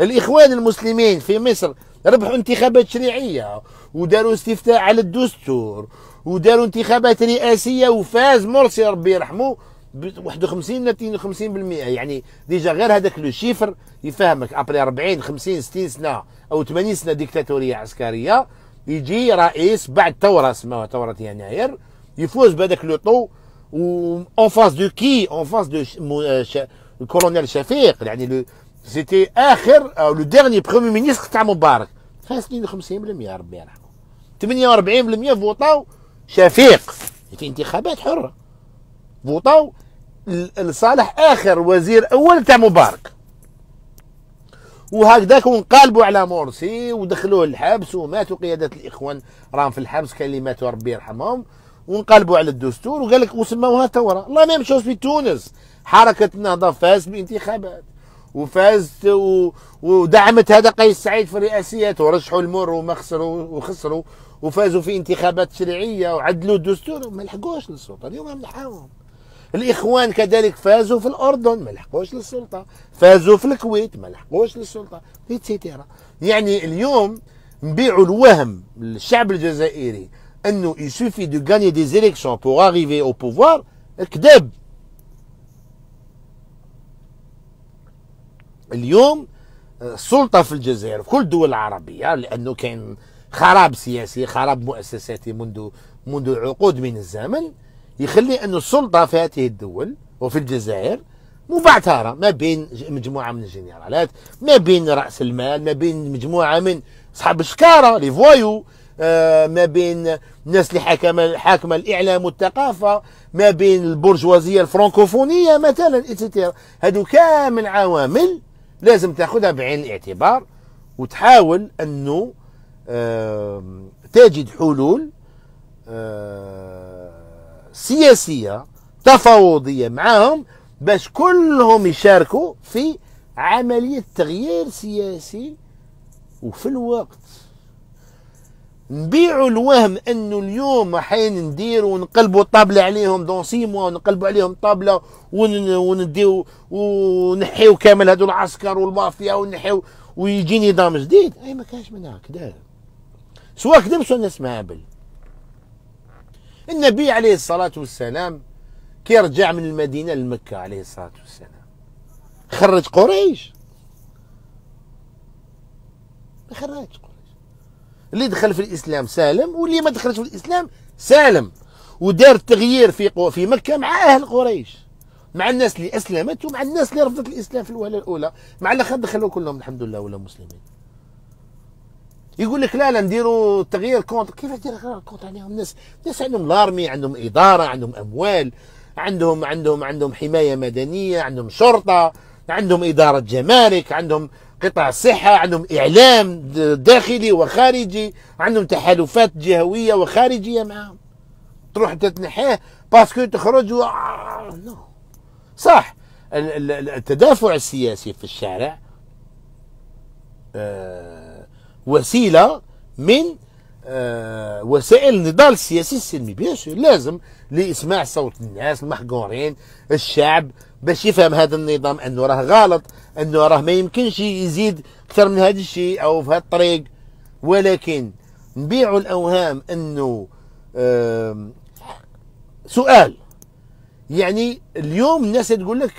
الاخوان المسلمين في مصر ربحوا انتخابات تشريعيه وداروا استفتاء على الدستور وداروا انتخابات رئاسيه وفاز مرسي ربي يرحمه ب 51 52% يعني ديجا غير هذاك لو شيفر يفهمك ابري 40 50 60 سنه او 80 سنه ديكتاتوريه عسكريه يجي رئيس بعد ثوره اسمها ثوره يناير يفوز بهذاك لو طو و اون فاس دو كي اون فاس دو الكولونيل شفيق يعني لو زيتي اخر أو لو ديرني بريمي مينيستر تاع مبارك فاسلين 50% ربي يرحمه 48% فوطاو شفيق في انتخابات حره فوطاو لصالح اخر وزير اول تاع مبارك وهكذاك وانقلبوا على مرسي ودخلوه الحبس وماتوا قياده الاخوان راهم في الحبس كاين اللي ماتوا ربي يرحمهم وانقلبوا على الدستور وقال لك وسموها ثوره لا ميم شوز في تونس حركه النهضه فاز بانتخابات وفازت و... ودعمت هذا قيس سعيد في الرئاسيات ورشحوا المر وما خسروا وخسروا وفازوا في انتخابات تشريعيه وعدلوا الدستور وما لحقوش للسلطه اليوم ملحقوهم الاخوان كذلك فازوا في الاردن ما لحقوش للسلطه فازوا في الكويت ما لحقوش للسلطه اتسيتيرا يعني اليوم نبيعوا الوهم للشعب الجزائري انه يسوفي دو غاني دي زيليكسيون بور اريفي او بوفوار كذاب اليوم آه، السلطه في الجزائر في كل الدول العربيه لانه كاين خراب سياسي خراب مؤسساتي منذ منذ عقود من الزمن يخلي أن السلطه في هذه الدول وفي الجزائر مبعثره ما بين مجموعه من الجنرالات ما بين راس المال ما بين مجموعه من اصحاب الشكاره لي فوايو آه، ما بين الناس اللي حاكم حاكمه الاعلام والثقافه ما بين البرجوازيه الفرنكوفونيه مثلا اتسيتيرا هادو كامل عوامل لازم تاخذها بعين الاعتبار وتحاول انه تجد حلول سياسيه تفاوضيه معاهم باش كلهم يشاركوا في عمليه تغيير سياسي وفي الوقت نبيعوا الوهم انه اليوم حين نديروا ونقلبوا طابله عليهم دون سي موا ونقلبوا عليهم طابله ونديو ونحيو كامل هذو العسكر والمافيا ونحيو ويجي نظام جديد اي ما كانش منها كدا سواء كذب سواء الناس مهابل النبي عليه الصلاه والسلام كي رجع من المدينه لمكه عليه الصلاه والسلام خرج قريش ما خرج اللي دخل في الاسلام سالم واللي ما دخلش في الاسلام سالم ودار تغيير في في مكه مع اهل قريش مع الناس اللي اسلمت ومع الناس اللي رفضت الاسلام في الوهله الاولى مع الاخر دخلوا كلهم الحمد لله ولا مسلمين يقول لك لا لا نديروا تغيير كونت كيف ندير كونت عليهم الناس الناس عندهم لارمي عندهم اداره عندهم اموال عندهم عندهم عندهم حمايه مدنيه عندهم شرطه عندهم اداره جمارك عندهم قطاع الصحة عندهم إعلام داخلي وخارجي عندهم تحالفات جهوية وخارجية معهم تروح تتنحيه باسكو تخرج و... آه، نو صح التدافع السياسي في الشارع آه، وسيلة من آه، وسائل النضال السياسي السلمي بيان لازم لإسماع صوت الناس المحقورين الشعب باش يفهم هذا النظام انه راه غلط انه راه ما يمكنش يزيد اكثر من هذا الشيء او في هذا الطريق ولكن نبيعوا الاوهام انه سؤال يعني اليوم الناس تقول لك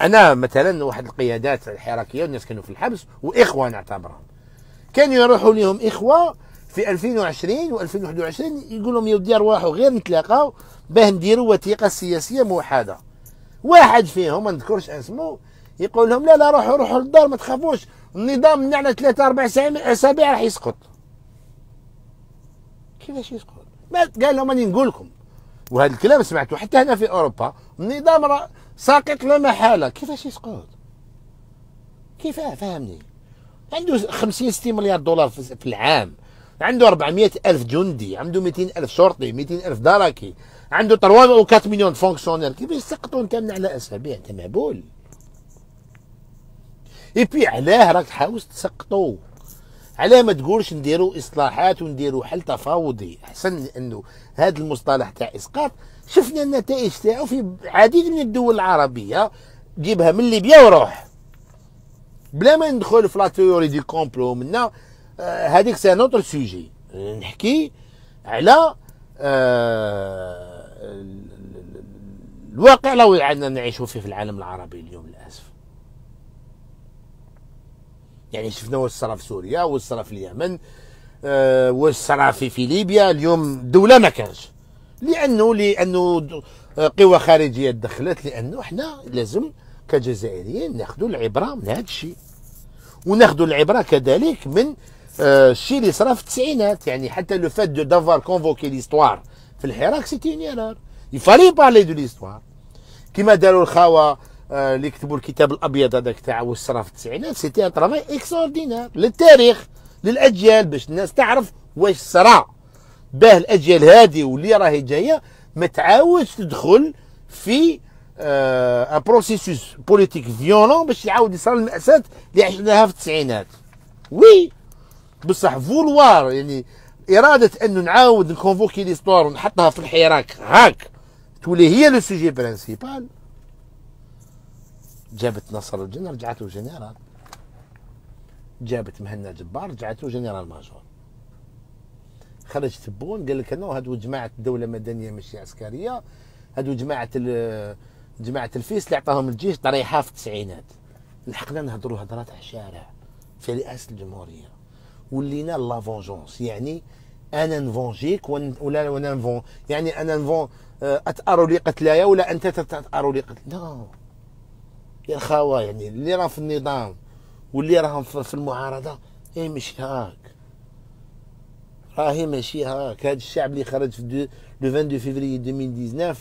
انا مثلا واحد القيادات الحركيه والناس كانوا في الحبس واخوه نعتبرهم كانوا يروحوا لهم اخوه في 2020 و2021 يقول لهم يا ودي ارواحوا غير نتلاقاو باه نديروا وثيقه سياسيه موحده واحد فيهم ما نذكرش اسمه يقول لهم لا لا روحوا روحوا للدار ما تخافوش النظام من على ثلاثة أربع أسابيع راح يسقط كيفاش يسقط؟ ما قال لهم راني نقول لكم وهذا الكلام سمعته حتى هنا في أوروبا النظام راه ساقط لا محالة كيفاش يسقط؟ كيف فهمني؟ عنده 50 60 مليار دولار في العام عنده 400 ألف جندي عنده 200 ألف شرطي 200 ألف دركي عنده 3 او 4 مليون فونكسيونير كيف يسقطوا انت على اسابيع انت مهبول اي بي علاه راك تحاول تسقطوا علاه ما تقولش نديروا اصلاحات ونديروا حل تفاوضي احسن انه هذا المصطلح تاع اسقاط شفنا النتائج تاعو في عديد من الدول العربيه جيبها من ليبيا وروح بلا ما ندخل في لا تيوري دي كومبلو منا آه، هذيك سي نوتر سوجي نحكي على آه الواقع لو عندنا نعيشوا فيه في العالم العربي اليوم للاسف يعني شفنا واش صرا في سوريا واش صرا في اليمن آه، واش صرا في, في ليبيا اليوم دوله ما كانش لانه لانه آه، قوى خارجيه دخلت لانه احنا لازم كجزائريين ناخذوا العبره من هذا الشيء وناخذوا العبره كذلك من آه، الشيء اللي صرا في التسعينات يعني حتى لو فات دو دافوار كونفوكي ليستوار في الحراك سيتي اون ايرور يفالي بارلي دو ليستوار كيما داروا الخاوه آه، اللي كتبوا الكتاب الابيض هذاك تاع والصرا في التسعينات سيتي ان ترافاي اكسوردينار للتاريخ للاجيال باش الناس تعرف واش صرا باه الاجيال هذه واللي راهي جايه ما تعاودش تدخل في ان بروسيسوس بوليتيك فيولون باش يعاود يصرى الماساه اللي عشناها في التسعينات وي بصح فولوار يعني اراده انه نعاود نكونفوكي ليستوار ونحطها في الحراك هاك تولي هي لو سوجي برانسيبال جابت نصر الجن رجعت له جنرال جابت مهنا جبار رجعت له جنرال ماجور خرج تبون قال لك انه هادو جماعه الدوله مدنيه ماشي عسكريه هادو جماعه جماعه الفيس اللي عطاهم الجيش طريحه في التسعينات لحقنا نهضروا هضره تاع الشارع في رئاسه الجمهوريه ولينا لا يعني انا نفونجيك ولا انا نفون يعني انا نفون آه، اتأروا لي قتلايا ولا انت تتأروا لي قتل نو نعم. يا الخاوه يعني اللي راه في النظام واللي راهم في المعارضه هي إيه ماشي هاك راهي ماشي هاك هذا الشعب اللي خرج في لو 22 فيفري 2019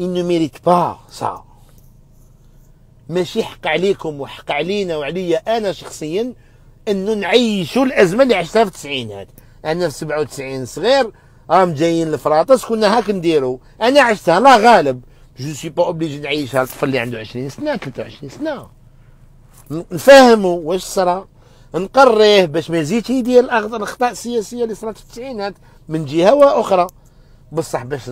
انه ميريت با سا ماشي حق عليكم وحق علينا وعليا انا شخصيا انه نعيشوا الازمه اللي عشتها في التسعينات عندنا في 97 صغير راهم جايين لفراطس كنا هاك نديرو انا عشتها الله غالب جو سي با اوبليجي نعيشها الطفل اللي عنده 20 سنه 23 سنه نفهمو واش صرا نقريه باش ما يزيدش يدير الاخطاء السياسيه اللي صرات في التسعينات من جهه واخرى بصح باش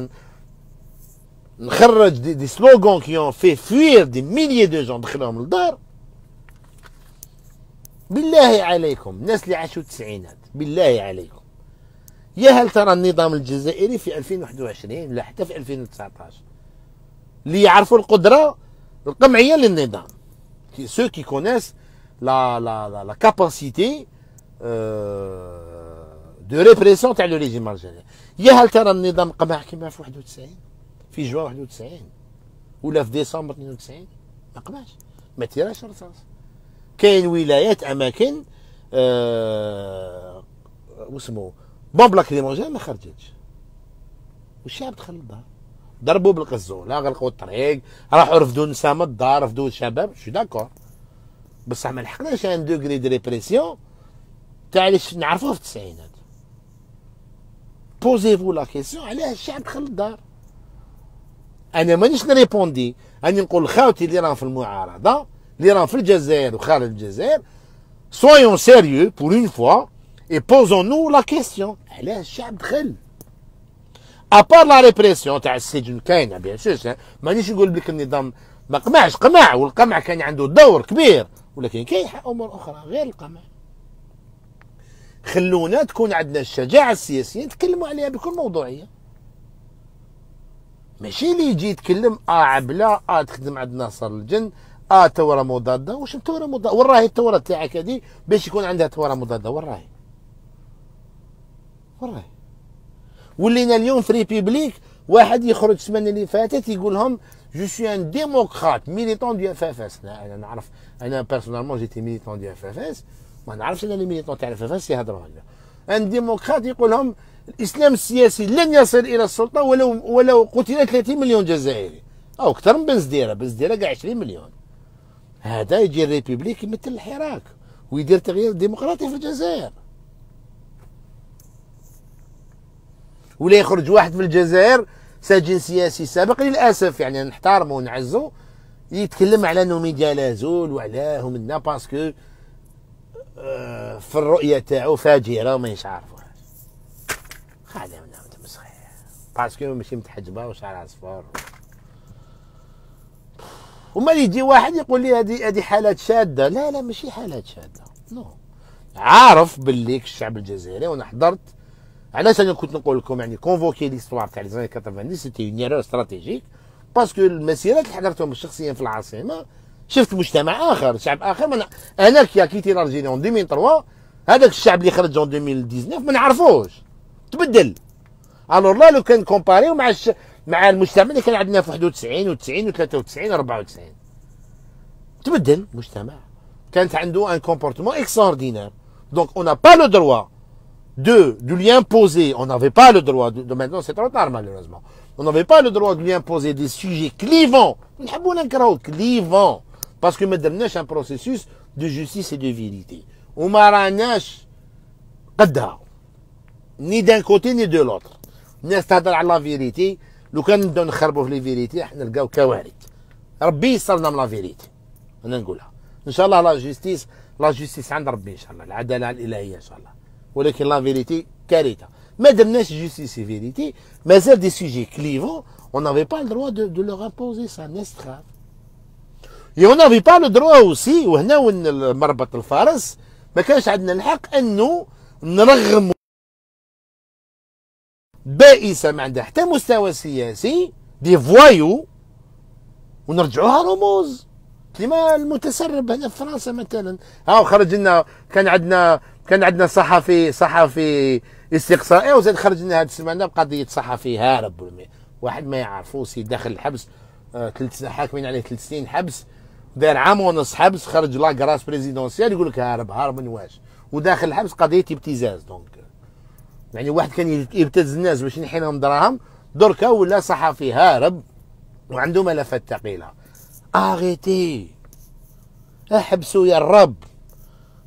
نخرج دي, دي سلوغون كي اون في فوير دي ميليي دو جون دخلوهم للدار بالله عليكم الناس اللي عاشوا التسعينات بالله عليكم يا هل ترى النظام الجزائري في 2021 ولا حتى في 2019 اللي يعرفوا القدره القمعيه للنظام سو كي كونيس لا لا لا لا كاباسيتي دو ريبريسيون تاع لو ريجيم الجزائري يا هل ترى النظام قمع كما في 91 في جوان 91 ولا في ديسمبر 92 ما قمعش ما تيراش الرصاص كاين ولايات اماكن آه واسمه بومب لاكريموجين ما خرجتش والشعب دخل للدار ضربوا بالقزوله غلقوا الطريق راحوا رفدوا النساء من الدار رفدوا الشباب شو داكور بصح ما لحقناش ان دوغري دو ريبريسيون تاع اللي نعرفوه في التسعينات بوزي فو لا كيسيون علاه الشعب دخل للدار انا مانيش نريبوندي راني نقول خاوتي اللي راهم في المعارضه اللي راهم في الجزائر وخارج الجزائر سويون سيريو بور اون فوا Et posons-nous la question, علاش الشعب دخل؟ ابار لا ريبريسيون تاع السجن كاينه بيان que مانيش نقول لك النظام ما قمعش قمع والقمع كان عنده دور كبير ولكن كاين امور اخرى غير القمع خلونا تكون عندنا الشجاعه السياسيه نتكلموا عليها بكل موضوعيه ماشي اللي يجي يتكلم اه عبله اه تخدم عندنا صار الجن اه ثوره مضاده واش الثوره مضاده وين راهي الثوره تاعك هذه باش يكون عندها ثوره مضاده وين راهي والله ولينا اليوم في ريبيبليك واحد يخرج السمانه اللي فاتت يقول لهم جو سوي ان ديموكرات ميليتون دو اف اف اس انا نعرف انا بيرسونالمون جيتي ميليتون دو اف اف اس ما نعرفش انا لي ميليتون تاع الاف اف اس يهضروا هكذا ان ديموكرات يقول لهم الاسلام السياسي لن يصل الى السلطه ولو ولو قتل 30 مليون جزائري او اكثر من بنزديره بنزديره كاع 20 مليون هذا يجي الريبوبليك يمثل الحراك ويدير تغيير ديمقراطي في الجزائر ولا يخرج واحد في الجزائر سجين سياسي سابق للاسف يعني نحترمه ونعزه يتكلم على انه ميديا لازول وعلاه منا باسكو آه، في الرؤيه تاعو فاجره ومانيش عارفه خالي منا متمسخ باسكو ماشي متحجبه وشعر اصفر وما يجي واحد يقول لي هذه هذه حالات شاده لا لا ماشي حالات شاده نو no. عارف باللي الشعب الجزائري وانا حضرت علاش انا كنت نقول لكم يعني كونفوكي ليستوار تاع لي 90 سيتي اون ايرور استراتيجيك باسكو المسيرات اللي حضرتهم شخصيا في العاصمه شفت مجتمع اخر شعب اخر من انا كي كيتي لارجيني اون 2003 هذاك الشعب اللي خرج اون 2019 ما نعرفوش تبدل الور لا لو كان كومباريو مع الش... مع المجتمع اللي كان عندنا في 91 و90 و93 و94 تبدل المجتمع كانت عنده ان كومبورتمون اكسوردينير دونك اون با لو دروا Deux, de lui imposer, on n'avait pas le droit, de, maintenant c'est trop tard malheureusement, on n'avait pas le droit de lui imposer des sujets clivants, clivants, parce que madame un processus de justice et de vérité. ومراناش قدها ni d'un côté ni de l'autre pas تهضر على لا فيريتي لو كان نبداو نخربوا في لي فيريتي احنا نلقاو كوارث ربي يصلنا من لا فيريتي انا نقولها ان شاء الله لا جوستيس لا جوستيس عند ربي ان شاء الله العداله الالهيه ان شاء الله ولكن لا فيريتي كارثه ما درناش جوستيس فيريتي مازال دي سوجي كليفون اون n'avait با le دو de, de leur imposer ça n'est grave et on n'avait pas وهنا وين مربط الفرس ما كانش عندنا الحق انه نرغم بائسه ما عندها حتى مستوى سياسي دي فوايو ونرجعوها رموز كيما المتسرب هنا في فرنسا مثلا ها خرج لنا كان عندنا كان عندنا صحفي صحفي استقصائي وزاد خرج لنا هذه السمانه بقضيه صحفي هارب واحد ما يعرفوش داخل الحبس آه، ثلاث آه حاكمين عليه ثلاث سنين حبس دار عام ونص حبس خرج كراس بريزيدونسيال يقول لك هارب هارب من واش وداخل الحبس قضيه ابتزاز دونك يعني واحد كان يبتز الناس باش ينحيلهم دراهم دركا ولا صحفي هارب وعنده ملفات ثقيله اغيتي احبسوا يا الرب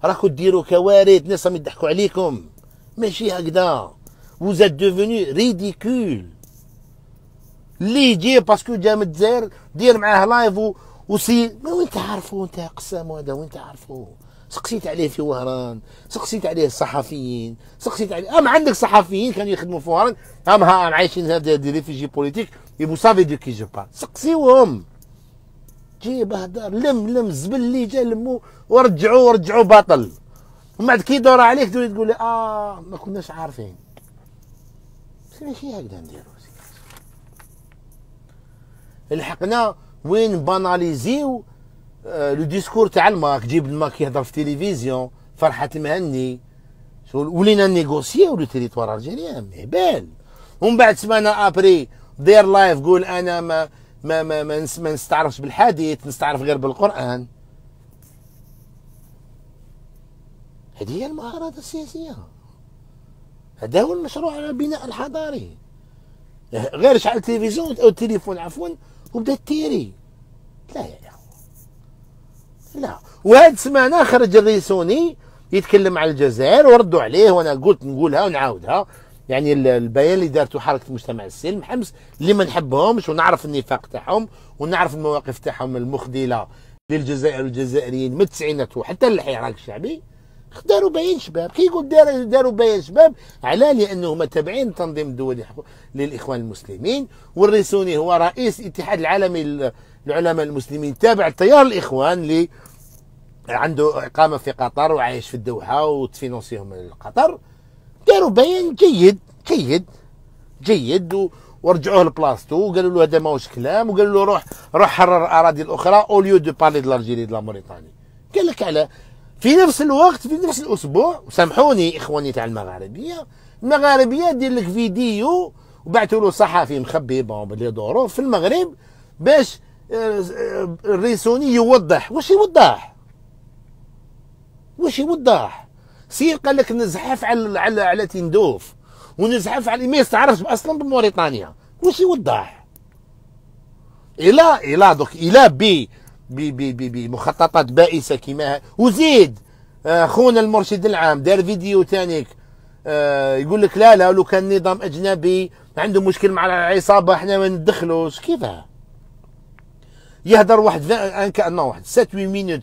راكو ديروا كوارث ناس راهم يضحكوا عليكم ماشي هكذا وزاد دوفوني ريديكول اللي يجي باسكو جا من الجزائر دير معاه لايف وسي ما وين تعرفوا انت قسام هذا وين تعرفوا سقسيت عليه في وهران سقسيت عليه الصحفيين سقسيت عليه ام عندك صحفيين كانوا يخدموا في وهران ام ها عايشين هذا دي ريفيجي بوليتيك يبو سافي دو كي جو بار سقسيوهم جيب هدار لم لم الزبل اللي جا لمو ورجعوا ورجعوا باطل ومن بعد كي يدور عليك تولي تقول لي اه ما كناش عارفين ماشي هكذا نديرو لحقنا وين باناليزيو آه، لو ديسكور تاع الماك جيب الماك يهضر في التلفزيون فرحة المهني ولينا نيغوسيو لو تريتوار الجيريان مي بال ومن بعد سمانه ابري دير لايف قول انا ما ما ما ما, ما نستعرفش بالحديث نستعرف غير بالقران هذه هي المهارات السياسيه هذا هو المشروع البناء الحضاري غير شعل التلفزيون او التليفون عفوا وبدا تيري لا يا اخو لا وهاد سمعنا خرج الريسوني يتكلم على الجزائر وردوا عليه وانا قلت نقولها ونعاودها يعني البيان اللي دارته حركه مجتمع السلم حمص اللي ما نحبهمش ونعرف النفاق تاعهم ونعرف المواقف تاعهم المخذله للجزائر والجزائريين من التسعينات وحتى للحراك الشعبي داروا بيان شباب كي يقول داروا بيان شباب على لانه هما تابعين التنظيم الدولي للاخوان المسلمين والريسوني هو رئيس الاتحاد العالمي للعلماء المسلمين تابع تيار الاخوان اللي عنده اقامه في قطر وعايش في الدوحه وتفينونسيهم لقطر داروا بيان جيد جيد جيد ورجعوه لبلاصتو وقالوا له هذا ماهوش كلام وقالوا له روح روح حرر الاراضي الاخرى او ليو دو بارلي دو لالجيري دو لاموريتاني موريتاني قال لك على في نفس الوقت في نفس الاسبوع سامحوني اخواني تاع المغاربيه المغاربيه دير لك فيديو وبعثوا له صحفي مخبي بون بلي ظروف في المغرب باش آه، آه، الريسوني يوضح واش يوضح واش يوضح سير قال لك نزحف على على على تندوف ونزحف على ما يستعرفش اصلا بموريتانيا واش يوضح الى الى دوك الى بي بمخططات بائسه كيما وزيد آه، خونا المرشد العام دار فيديو تانيك آه، يقول لك لا لا لو كان نظام اجنبي عنده مشكل مع العصابه احنا ما ندخلوش كيفاه يهدر واحد ان كانه واحد 7 8 مينوت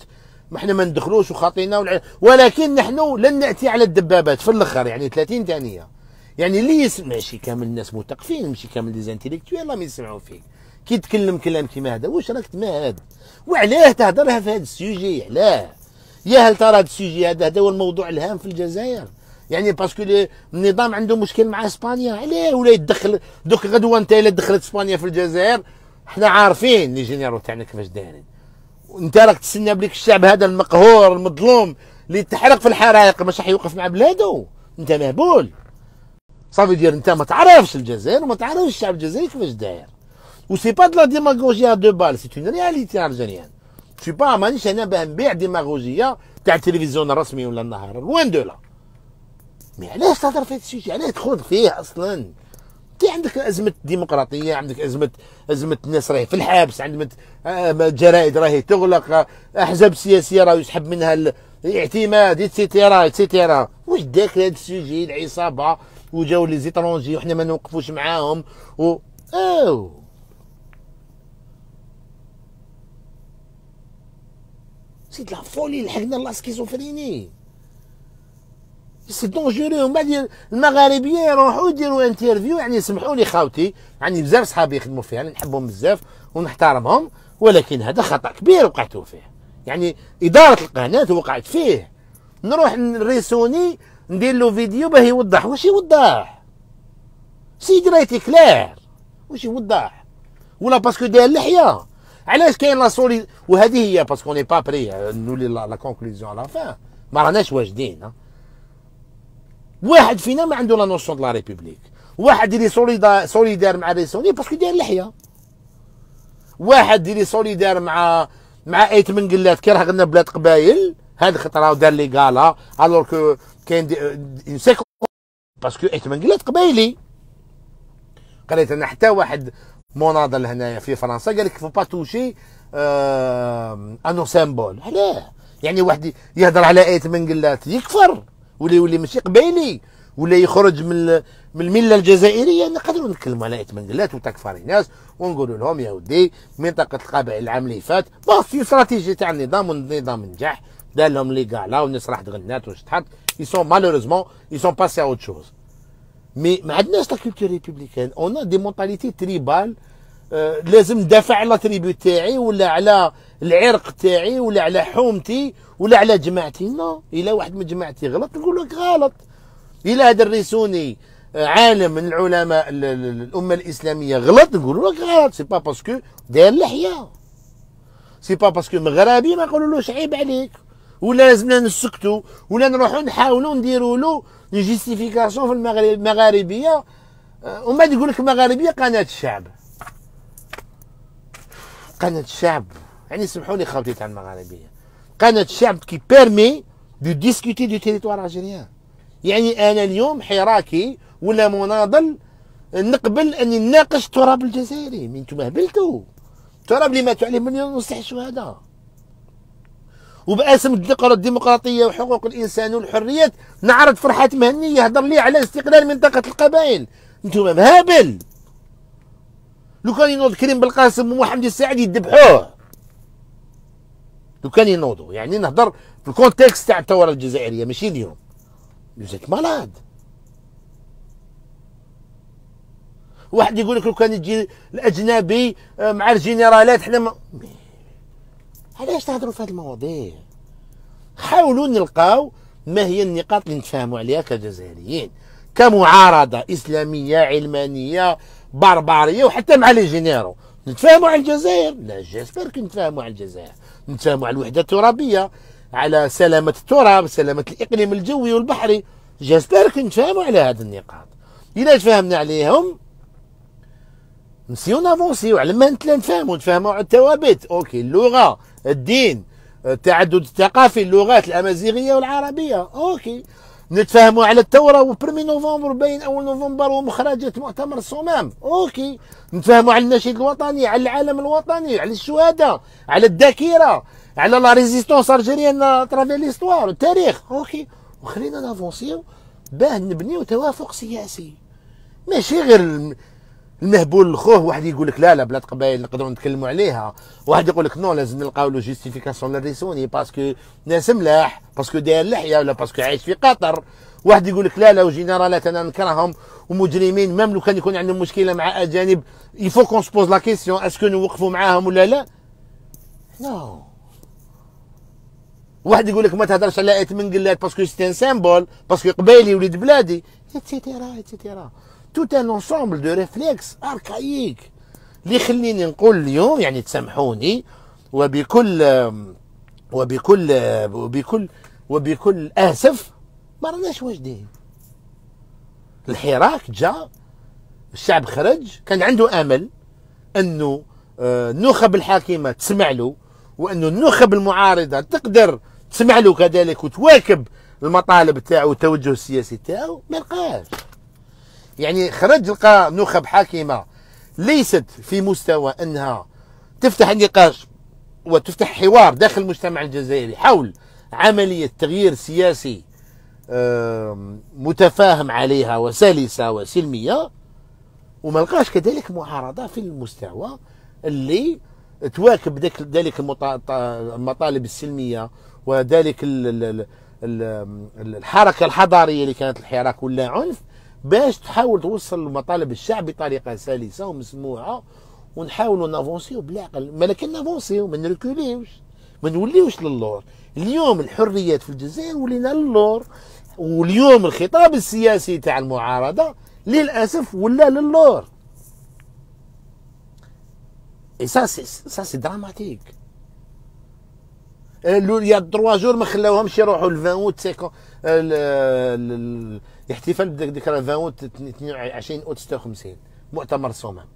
ما احنا ما ندخلوش وخاطينا والع... ولكن نحن لن ناتي على الدبابات في الاخر يعني 30 ثانيه يعني اللي يسمع ماشي كامل الناس مثقفين ماشي كامل لي زانتيليكتويال راهم يسمعوا فيك كي تكلم كلام كيما هذا واش راك تما هذا وعلاه تهضرها في هذا السوجي علاه يا هل ترى هذا السوجي هذا هذا هو الموضوع الهام في الجزائر يعني باسكو النظام عنده مشكل مع اسبانيا علاه ولا يدخل دوك غدوه انت الا دخلت اسبانيا في الجزائر حنا عارفين لي جينيرو تاعنا كيفاش دايرين انت راك تسنى بليك الشعب هذا المقهور المظلوم اللي تحرق في الحرائق مش راح يوقف مع بلاده انت مهبول صافي دير انت ما تعرفش الجزائر وما تعرفش الشعب الجزائري كيفاش داير سي با دو ديماغوجيا دو بال سي اون رياليتي ارجيريان سي با مانيش انا باه نبيع ديماغوجيا تاع التلفزيون الرسمي ولا النهار لوان دو لا مي علاش تهضر في هذا السيجي علاش تخوض فيه اصلا كي عندك ازمه ديمقراطيه عندك ازمه ازمه الناس راهي في الحبس عندك آه، جرائد راهي تغلق احزاب سياسيه راهي يسحب منها الاعتماد اتسيتيرا اتسيتيرا واش داك هذا السوجي العصابه وجاو لي زيترونجي وحنا ما نوقفوش معاهم و أو. سيد لا فولي لحقنا لا سكيزوفريني سي دونجوري ومن بعد المغاربيه يروحوا يديروا انترفيو يعني سمحوا لي خاوتي عندي بزاف صحابي يخدموا فيها يعني نحبهم بزاف ونحترمهم ولكن هذا خطا كبير وقعتوا فيه يعني اداره القناه وقعت فيه نروح نريسوني ندير له فيديو باه يوضح واش يوضح سيدي راه كلير واش يوضح ولا باسكو داير اللحيه علاش كاين لا سوليد وهذه هي باسكو ني با بري نولي لا كونكلوزيون لا فان ما راناش واجدين واحد فينا ما عنده لا نوسيون دو لا ريبوبليك واحد اللي سوليدا سوليدار مع ريسوني إيه، باسكو داير لحيه واحد اللي سوليدار مع مع ايت من قلات راه قلنا بلاد قبايل هاد الخطره ودار لي قالا الوغ كو كاين اون سيكو باسكو ايت من قلات قبايلي قريت انا حتى واحد مناضل هنايا في فرنسا قال لك فو با توشي انو سامبول علاه يعني واحد يهضر على ايت من قلات يكفر ولا يولي ماشي قبايلي ولا يخرج من من المله الجزائريه يعني نقدروا نتكلموا على اتمنقلات وتكفاري ناس ونقولوا لهم يا ودي منطقه القبائل العام اللي فات في استراتيجي تاع النظام والنظام نجح دار لهم لي كالا والناس راح تغنات واش تحط اي sont مالوريزمون اي sont باسي à مي ما عندناش لا كولتور ريبوبليكان اون دي مونتاليتي تريبال آه لازم ندافع على تريبيو تاعي ولا على العرق تاعي ولا على حومتي ولا على جماعتي نو الا واحد من جماعتي غلط نقول لك غلط الا هذا الريسوني آه، عالم من العلماء الامه الاسلاميه غلط نقول لك غلط سي با باسكو داير لحيه سي با باسكو مغربي ما نقولولوش عيب عليك ولا لازمنا نسكتوا ولا نروحوا نحاولوا نديروا له جيستيفيكاسيون في المغرب المغاربيه آه، ومن بعد يقول لك مغاربيه قناه الشعب قناه الشعب يعني سمحوا لي خلطي تاع المغاربيه قناه شعب كي بيرمي دو ديسكوتي دو تيريتوار الجيريان يعني انا اليوم حراكي ولا مناضل نقبل اني نناقش التراب الجزائري من انتم هبلتوا التراب اللي ماتوا عليه مليون ونص الشهداء وباسم الديمقراطيه وحقوق الانسان والحريات نعرض فرحات مهني يهضر لي على استقلال منطقه القبائل انتم مهابل لو كان ينوض كريم بالقاسم ومحمد السعد يذبحوه لو كان ينوضوا يعني نهضر في الكونتكست تاع الثوره الجزائريه ماشي اليوم يوزيت مالاد واحد يقول لك لو كان يجي الاجنبي آه، مع الجنرالات حنا ما علاش تهضروا في هذه المواضيع حاولوا نلقاو ما هي النقاط اللي نتفاهموا عليها كجزائريين كمعارضه اسلاميه علمانيه بربريه وحتى مع لي جينيرو نتفاهموا على الجزائر لا جيسبر كنتفاهموا على الجزائر نتفاهموا على الوحده الترابيه على سلامه التراب سلامه الاقليم الجوي والبحري جاز بالك نتفاهموا على هذه النقاط الا تفاهمنا عليهم نسيو نافونسيو على ما نتلا نفهموا نتفاهموا على التوابت اوكي اللغه الدين التعدد الثقافي اللغات الامازيغيه والعربيه اوكي نتفاهموا على الثوره وبرمي نوفمبر باين اول نوفمبر ومخرجه مؤتمر الصمام اوكي نتفاهموا على النشيد الوطني على العالم الوطني على الشهداء على الذاكره على لا ريزيستونس الجيريان ترافي ليستوار التاريخ اوكي وخلينا نافونسيو باه نبنيو توافق سياسي ماشي غير المهبول لخوه واحد يقول لك لا لا بلاد قبائل نقدروا نتكلموا عليها واحد يقول لك نو لازم نلقاو له جيستيفيكاسيون للريسوني باسكو ناس ملاح باسكو داير لحيه ولا باسكو عايش في قطر واحد يقول لك لا لا وجنرالات انا نكرههم ومجرمين ميم لو كان يكون عندهم مشكله مع اجانب يفو كون سبوز لا كيسيون اسكو نوقفوا معاهم ولا لا نو no. واحد يقول لك ما تهدرش على ايت منقلات باسكو سيتي سامبول باسكو قبايلي وليد بلادي اتسيتيرا اتسيتيرا توت ان ensemble دو ريفليكس archaïques اللي يخليني نقول اليوم يعني تسامحوني وبكل وبكل وبكل وبكل اسف ما راناش واجدين الحراك جاء الشعب خرج كان عنده امل انه النخب الحاكمه تسمع له وانه النخب المعارضه تقدر تسمع له كذلك وتواكب المطالب تاعو والتوجه السياسي تاعو ما لقاش يعني خرج لقى نخب حاكمه ليست في مستوى انها تفتح النقاش وتفتح حوار داخل المجتمع الجزائري حول عمليه تغيير سياسي متفاهم عليها وسلسه وسلميه وما لقاش كذلك معارضه في المستوى اللي تواكب ذلك ذلك المطالب السلميه وذلك الحركه الحضاريه اللي كانت الحراك ولا عنف باش تحاول توصل لمطالب الشعب بطريقه سلسه ومسموعه ونحاولوا نافونسيو بالعقل ما لكن نافونسيو ما نركوليوش ما نوليوش للور اليوم الحريات في الجزائر ولينا للور واليوم الخطاب السياسي تاع المعارضه للاسف ولا للور اي سا سي سا سي دراماتيك يا تروا جور ما خلاوهمش يروحوا ل 20 و 50 احتفال بذكرى 22 اوت 56 مؤتمر صومام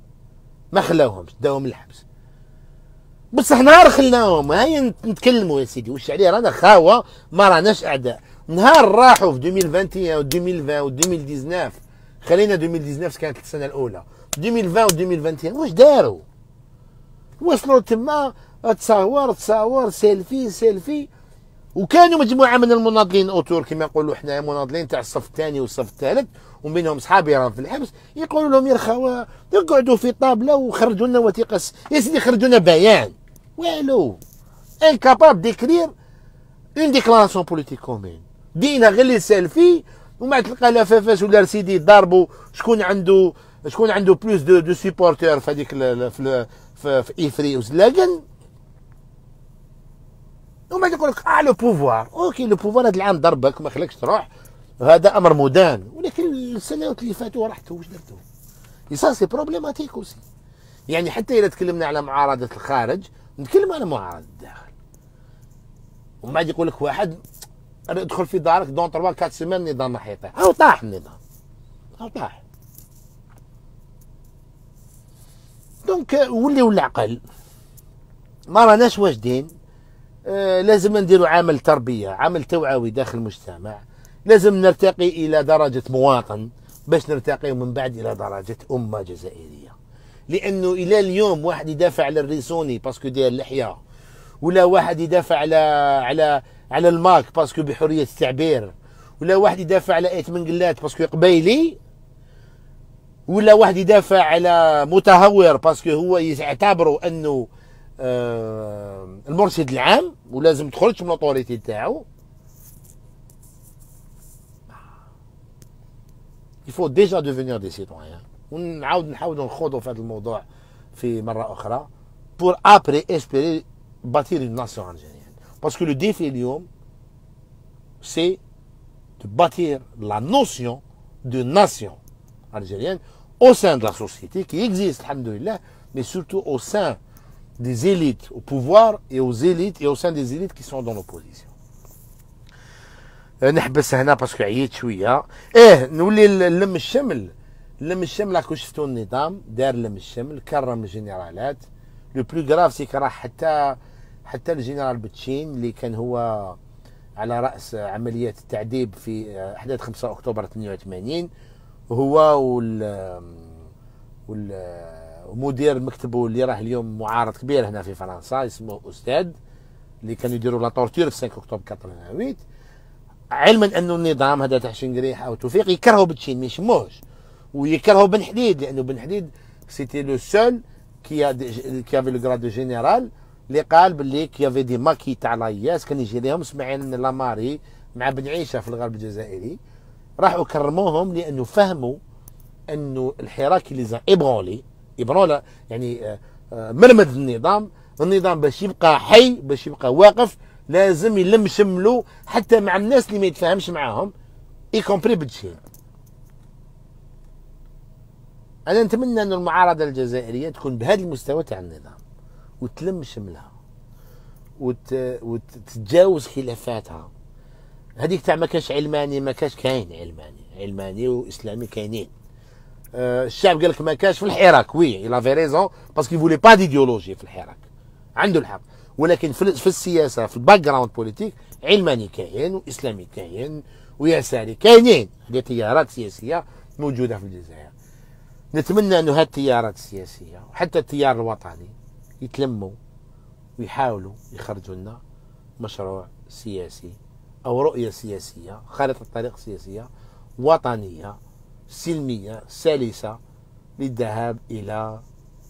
ما خلاوهمش داوهم الحبس بصح نهار خلاوهم هاي نتكلموا يا سيدي واش عليه رانا خاوه ما راناش اعداء نهار راحوا في 2021 و 2020 و 2019 خلينا 2019 كانت السنه الاولى 2020 و 2021 واش داروا وصلوا تما تصاور تصاور سيلفي سيلفي وكانوا مجموعه من المناضلين اوتور كما نقولوا حنا مناضلين تاع الصف الثاني والصف الثالث ومنهم صحابي راهم في الحبس يقولوا لهم يا خوا اقعدوا في طابله وخرجوا لنا وثيقه يا سيدي خرجوا لنا بيان والو انكاباب ديكرير اون ديكلاراسيون بوليتيك كومين دينا غير اللي سال فيه ومن بعد تلقى فافاس ولا رسيدي ضاربوا شكون عنده شكون عنده بلوس دو دو سيبورتور في هذيك في, في, في, في افري وزلاقن وما يقول لك اه لو بوفوار اوكي لو بوفوار هذا العام ضربك ما خلاكش تروح هذا امر مدان ولكن السنوات اللي فاتوا رحتوا واش درتوا سا سي بروبليماتيك اوسي يعني حتى اذا تكلمنا على معارضه الخارج نتكلم على معارضه الداخل ومن بعد يقول لك واحد ادخل في دارك دون 3 4 سيمان النظام راح يطيح او طاح النظام او طاح دونك وليو العقل ما راناش واجدين آه، لازم نديروا عمل تربيه عمل توعوي داخل المجتمع لازم نرتقي الى درجه مواطن باش نرتقي من بعد الى درجه امه جزائريه لانه الى اليوم واحد يدافع على الريسوني باسكو داير اللحيه ولا واحد يدافع على على على الماك باسكو بحريه التعبير ولا واحد يدافع على ايت منقلات باسكو قبيلي ولا واحد يدافع على متهور باسكو هو يعتبره انه Il faut déjà devenir des citoyens pour après espérer bâtir une nation algérienne. Parce que le défi de c'est de bâtir la notion de nation algérienne au sein de la société qui existe, mais surtout au sein... des élites au pouvoir et aux élites et au sein des élites qui sont dans l'opposition. نحبس هنا باسكو عييت شويه ايه نولي لم الشمل لم الشمل راكو شفتو النظام دار لم الشمل كرم الجنرالات لو بلو غراف سي راه حتى حتى الجنرال بتشين اللي كان هو على راس عمليه التعذيب في آه، احداث 5 اكتوبر 88 هو وال وال آه، مدير مكتبه اللي راه اليوم معارض كبير هنا في فرنسا اسمه استاذ اللي كانوا يديروا لا تورتور في 5 اكتوبر 88 علما انه النظام هذا تاع شنقريح او توفيق يكرهوا بتشين ما يشموهش ويكرهوا بن حديد لانه بن حديد سيتي لو سول كي كي افي لو غراد جينيرال اللي قال باللي كي افي دي ماكي تاع لاياس كان يجي لهم اسماعيل لاماري مع بن عيشه في الغرب الجزائري راحوا كرموهم لانه فهموا انه الحراك اللي زا ابغولي ابرولا يعني آه، آه، مرمد النظام النظام باش يبقى حي باش يبقى واقف لازم يلم شمله حتى مع الناس اللي ما يتفاهمش معاهم اي كومبري بتشيل انا نتمنى ان المعارضه الجزائريه تكون بهذا المستوى تاع النظام وتلم شملها وت... وتتجاوز خلافاتها هذيك تاع ما كاش علماني ما كاش كاين علماني علماني واسلامي كاينين Euh, الشعب قال لك ما كاش في الحراك وي الا في ريزون باسكو فولي با ديديولوجي في الحراك عنده الحق ولكن في, في السياسه في الباك جراوند بوليتيك علماني كاين واسلامي كاين ويساري كاينين دي تيارات سياسيه موجوده في الجزائر نتمنى انه هاد التيارات السياسيه وحتى التيار الوطني يتلموا ويحاولوا يخرجوا لنا مشروع سياسي او رؤيه سياسيه خارطه طريق سياسيه وطنيه سلمية سلسة للذهاب إلى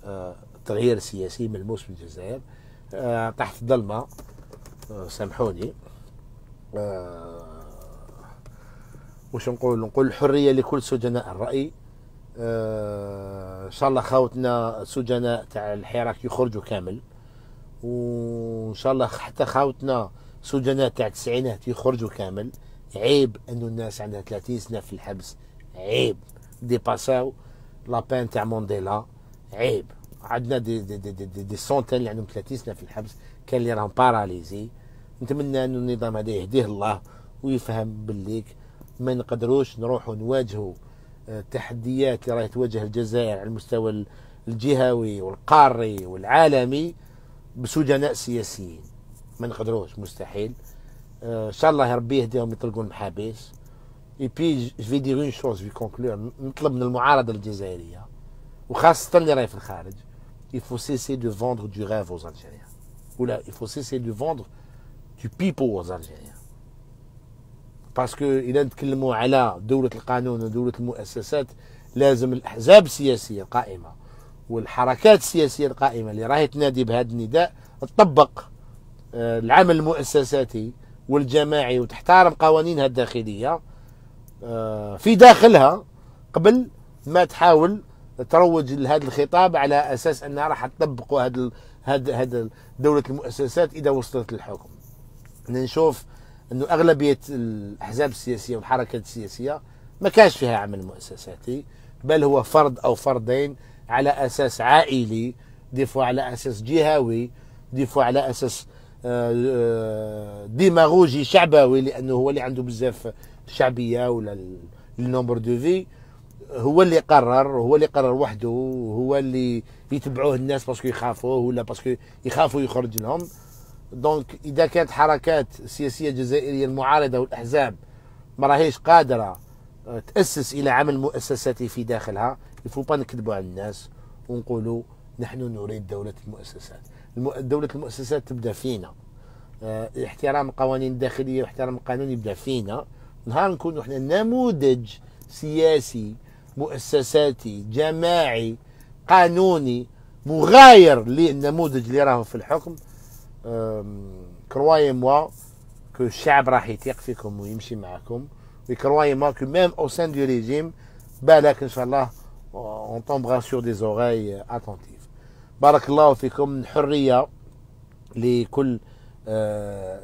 آه، تغيير سياسي ملموس في الجزائر آه، تحت ظلمة آه، سامحوني واش نقول نقول الحرية لكل سجناء الرأي ان شاء الله خاوتنا سجناء تاع الحراك يخرجوا كامل وان شاء الله حتى خاوتنا سجناء تاع التسعينات يخرجوا كامل عيب انه الناس عندها 30 سنه في الحبس عيب ديباساو لا بان تاع مونديلا عيب عندنا دي دي دي, دي, دي سونتين اللي عندهم 30 سنه في الحبس كان اللي راهم باراليزي نتمنى ان النظام هذا يهديه الله ويفهم بالليك ما نقدروش نروحوا نواجهوا التحديات آه، اللي راهي تواجه الجزائر على المستوى الجهوي والقاري والعالمي بسجناء سياسيين ما نقدروش مستحيل آه، ان شاء الله ربي يهديهم يطلقوا المحابيس اي بي جو في دير اون شوز في كونكلور نطلب من المعارضه الجزائريه وخاصه اللي راهي في الخارج يفو سيسي دو فوندر دو ريف اوز الجيريان ولا يفو سيسي دو فوندر دو بيبو اوز الجيريان باسكو اذا نتكلموا على دوله القانون ودوله المؤسسات لازم الاحزاب السياسيه القائمه والحركات السياسيه القائمه اللي راهي تنادي بهذا النداء تطبق آه، العمل المؤسساتي والجماعي وتحترم قوانينها الداخليه آه، في داخلها قبل ما تحاول تروج لهذا الخطاب على اساس انها راح تطبق هذا هذا هذا دوله المؤسسات اذا وصلت للحكم انا نشوف انه اغلبيه الاحزاب السياسيه والحركات السياسيه ما كانش فيها عمل مؤسساتي بل هو فرد او فردين على اساس عائلي ديفو على اساس جهوي ديفو على اساس آه، آه، ديماغوجي شعبوي لانه هو اللي عنده بزاف الشعبيه ولا النومبر دو في هو اللي قرر هو اللي قرر وحده هو اللي يتبعوه الناس باسكو يخافوه ولا باسكو يخافوا يخرج لهم دونك اذا كانت حركات السياسيه الجزائريه المعارضه والاحزاب ما راهيش قادره آه، تاسس الى عمل مؤسساتي في داخلها يفو با نكذبوا على الناس ونقولوا نحن نريد دوله المؤسسات دوله المؤسسات تبدا فينا آه، احترام القوانين الداخليه واحترام القانون يبدا فينا نهار نكونوا احنا نموذج سياسي مؤسساتي جماعي قانوني مغاير للنموذج اللي راهو في الحكم كرواي موا كو الشعب راح يثيق فيكم ويمشي معكم وكرواي موا كو ميم او سان دو ريجيم بالك ان شاء الله اون طومبغا سور دي زوغاي اتونتيف بارك الله فيكم الحريه لكل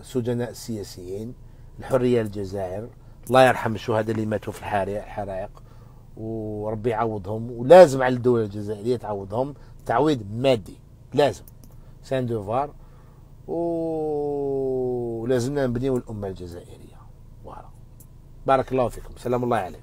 سجناء السياسيين الحريه للجزائر الله يرحم الشهداء اللي ماتوا في الحرائق وربي يعوضهم ولازم على الدوله الجزائريه تعوضهم تعويض مادي لازم سان دوفار ولازمنا نبنيو الامه الجزائريه فوالا بارك الله فيكم سلام الله عليكم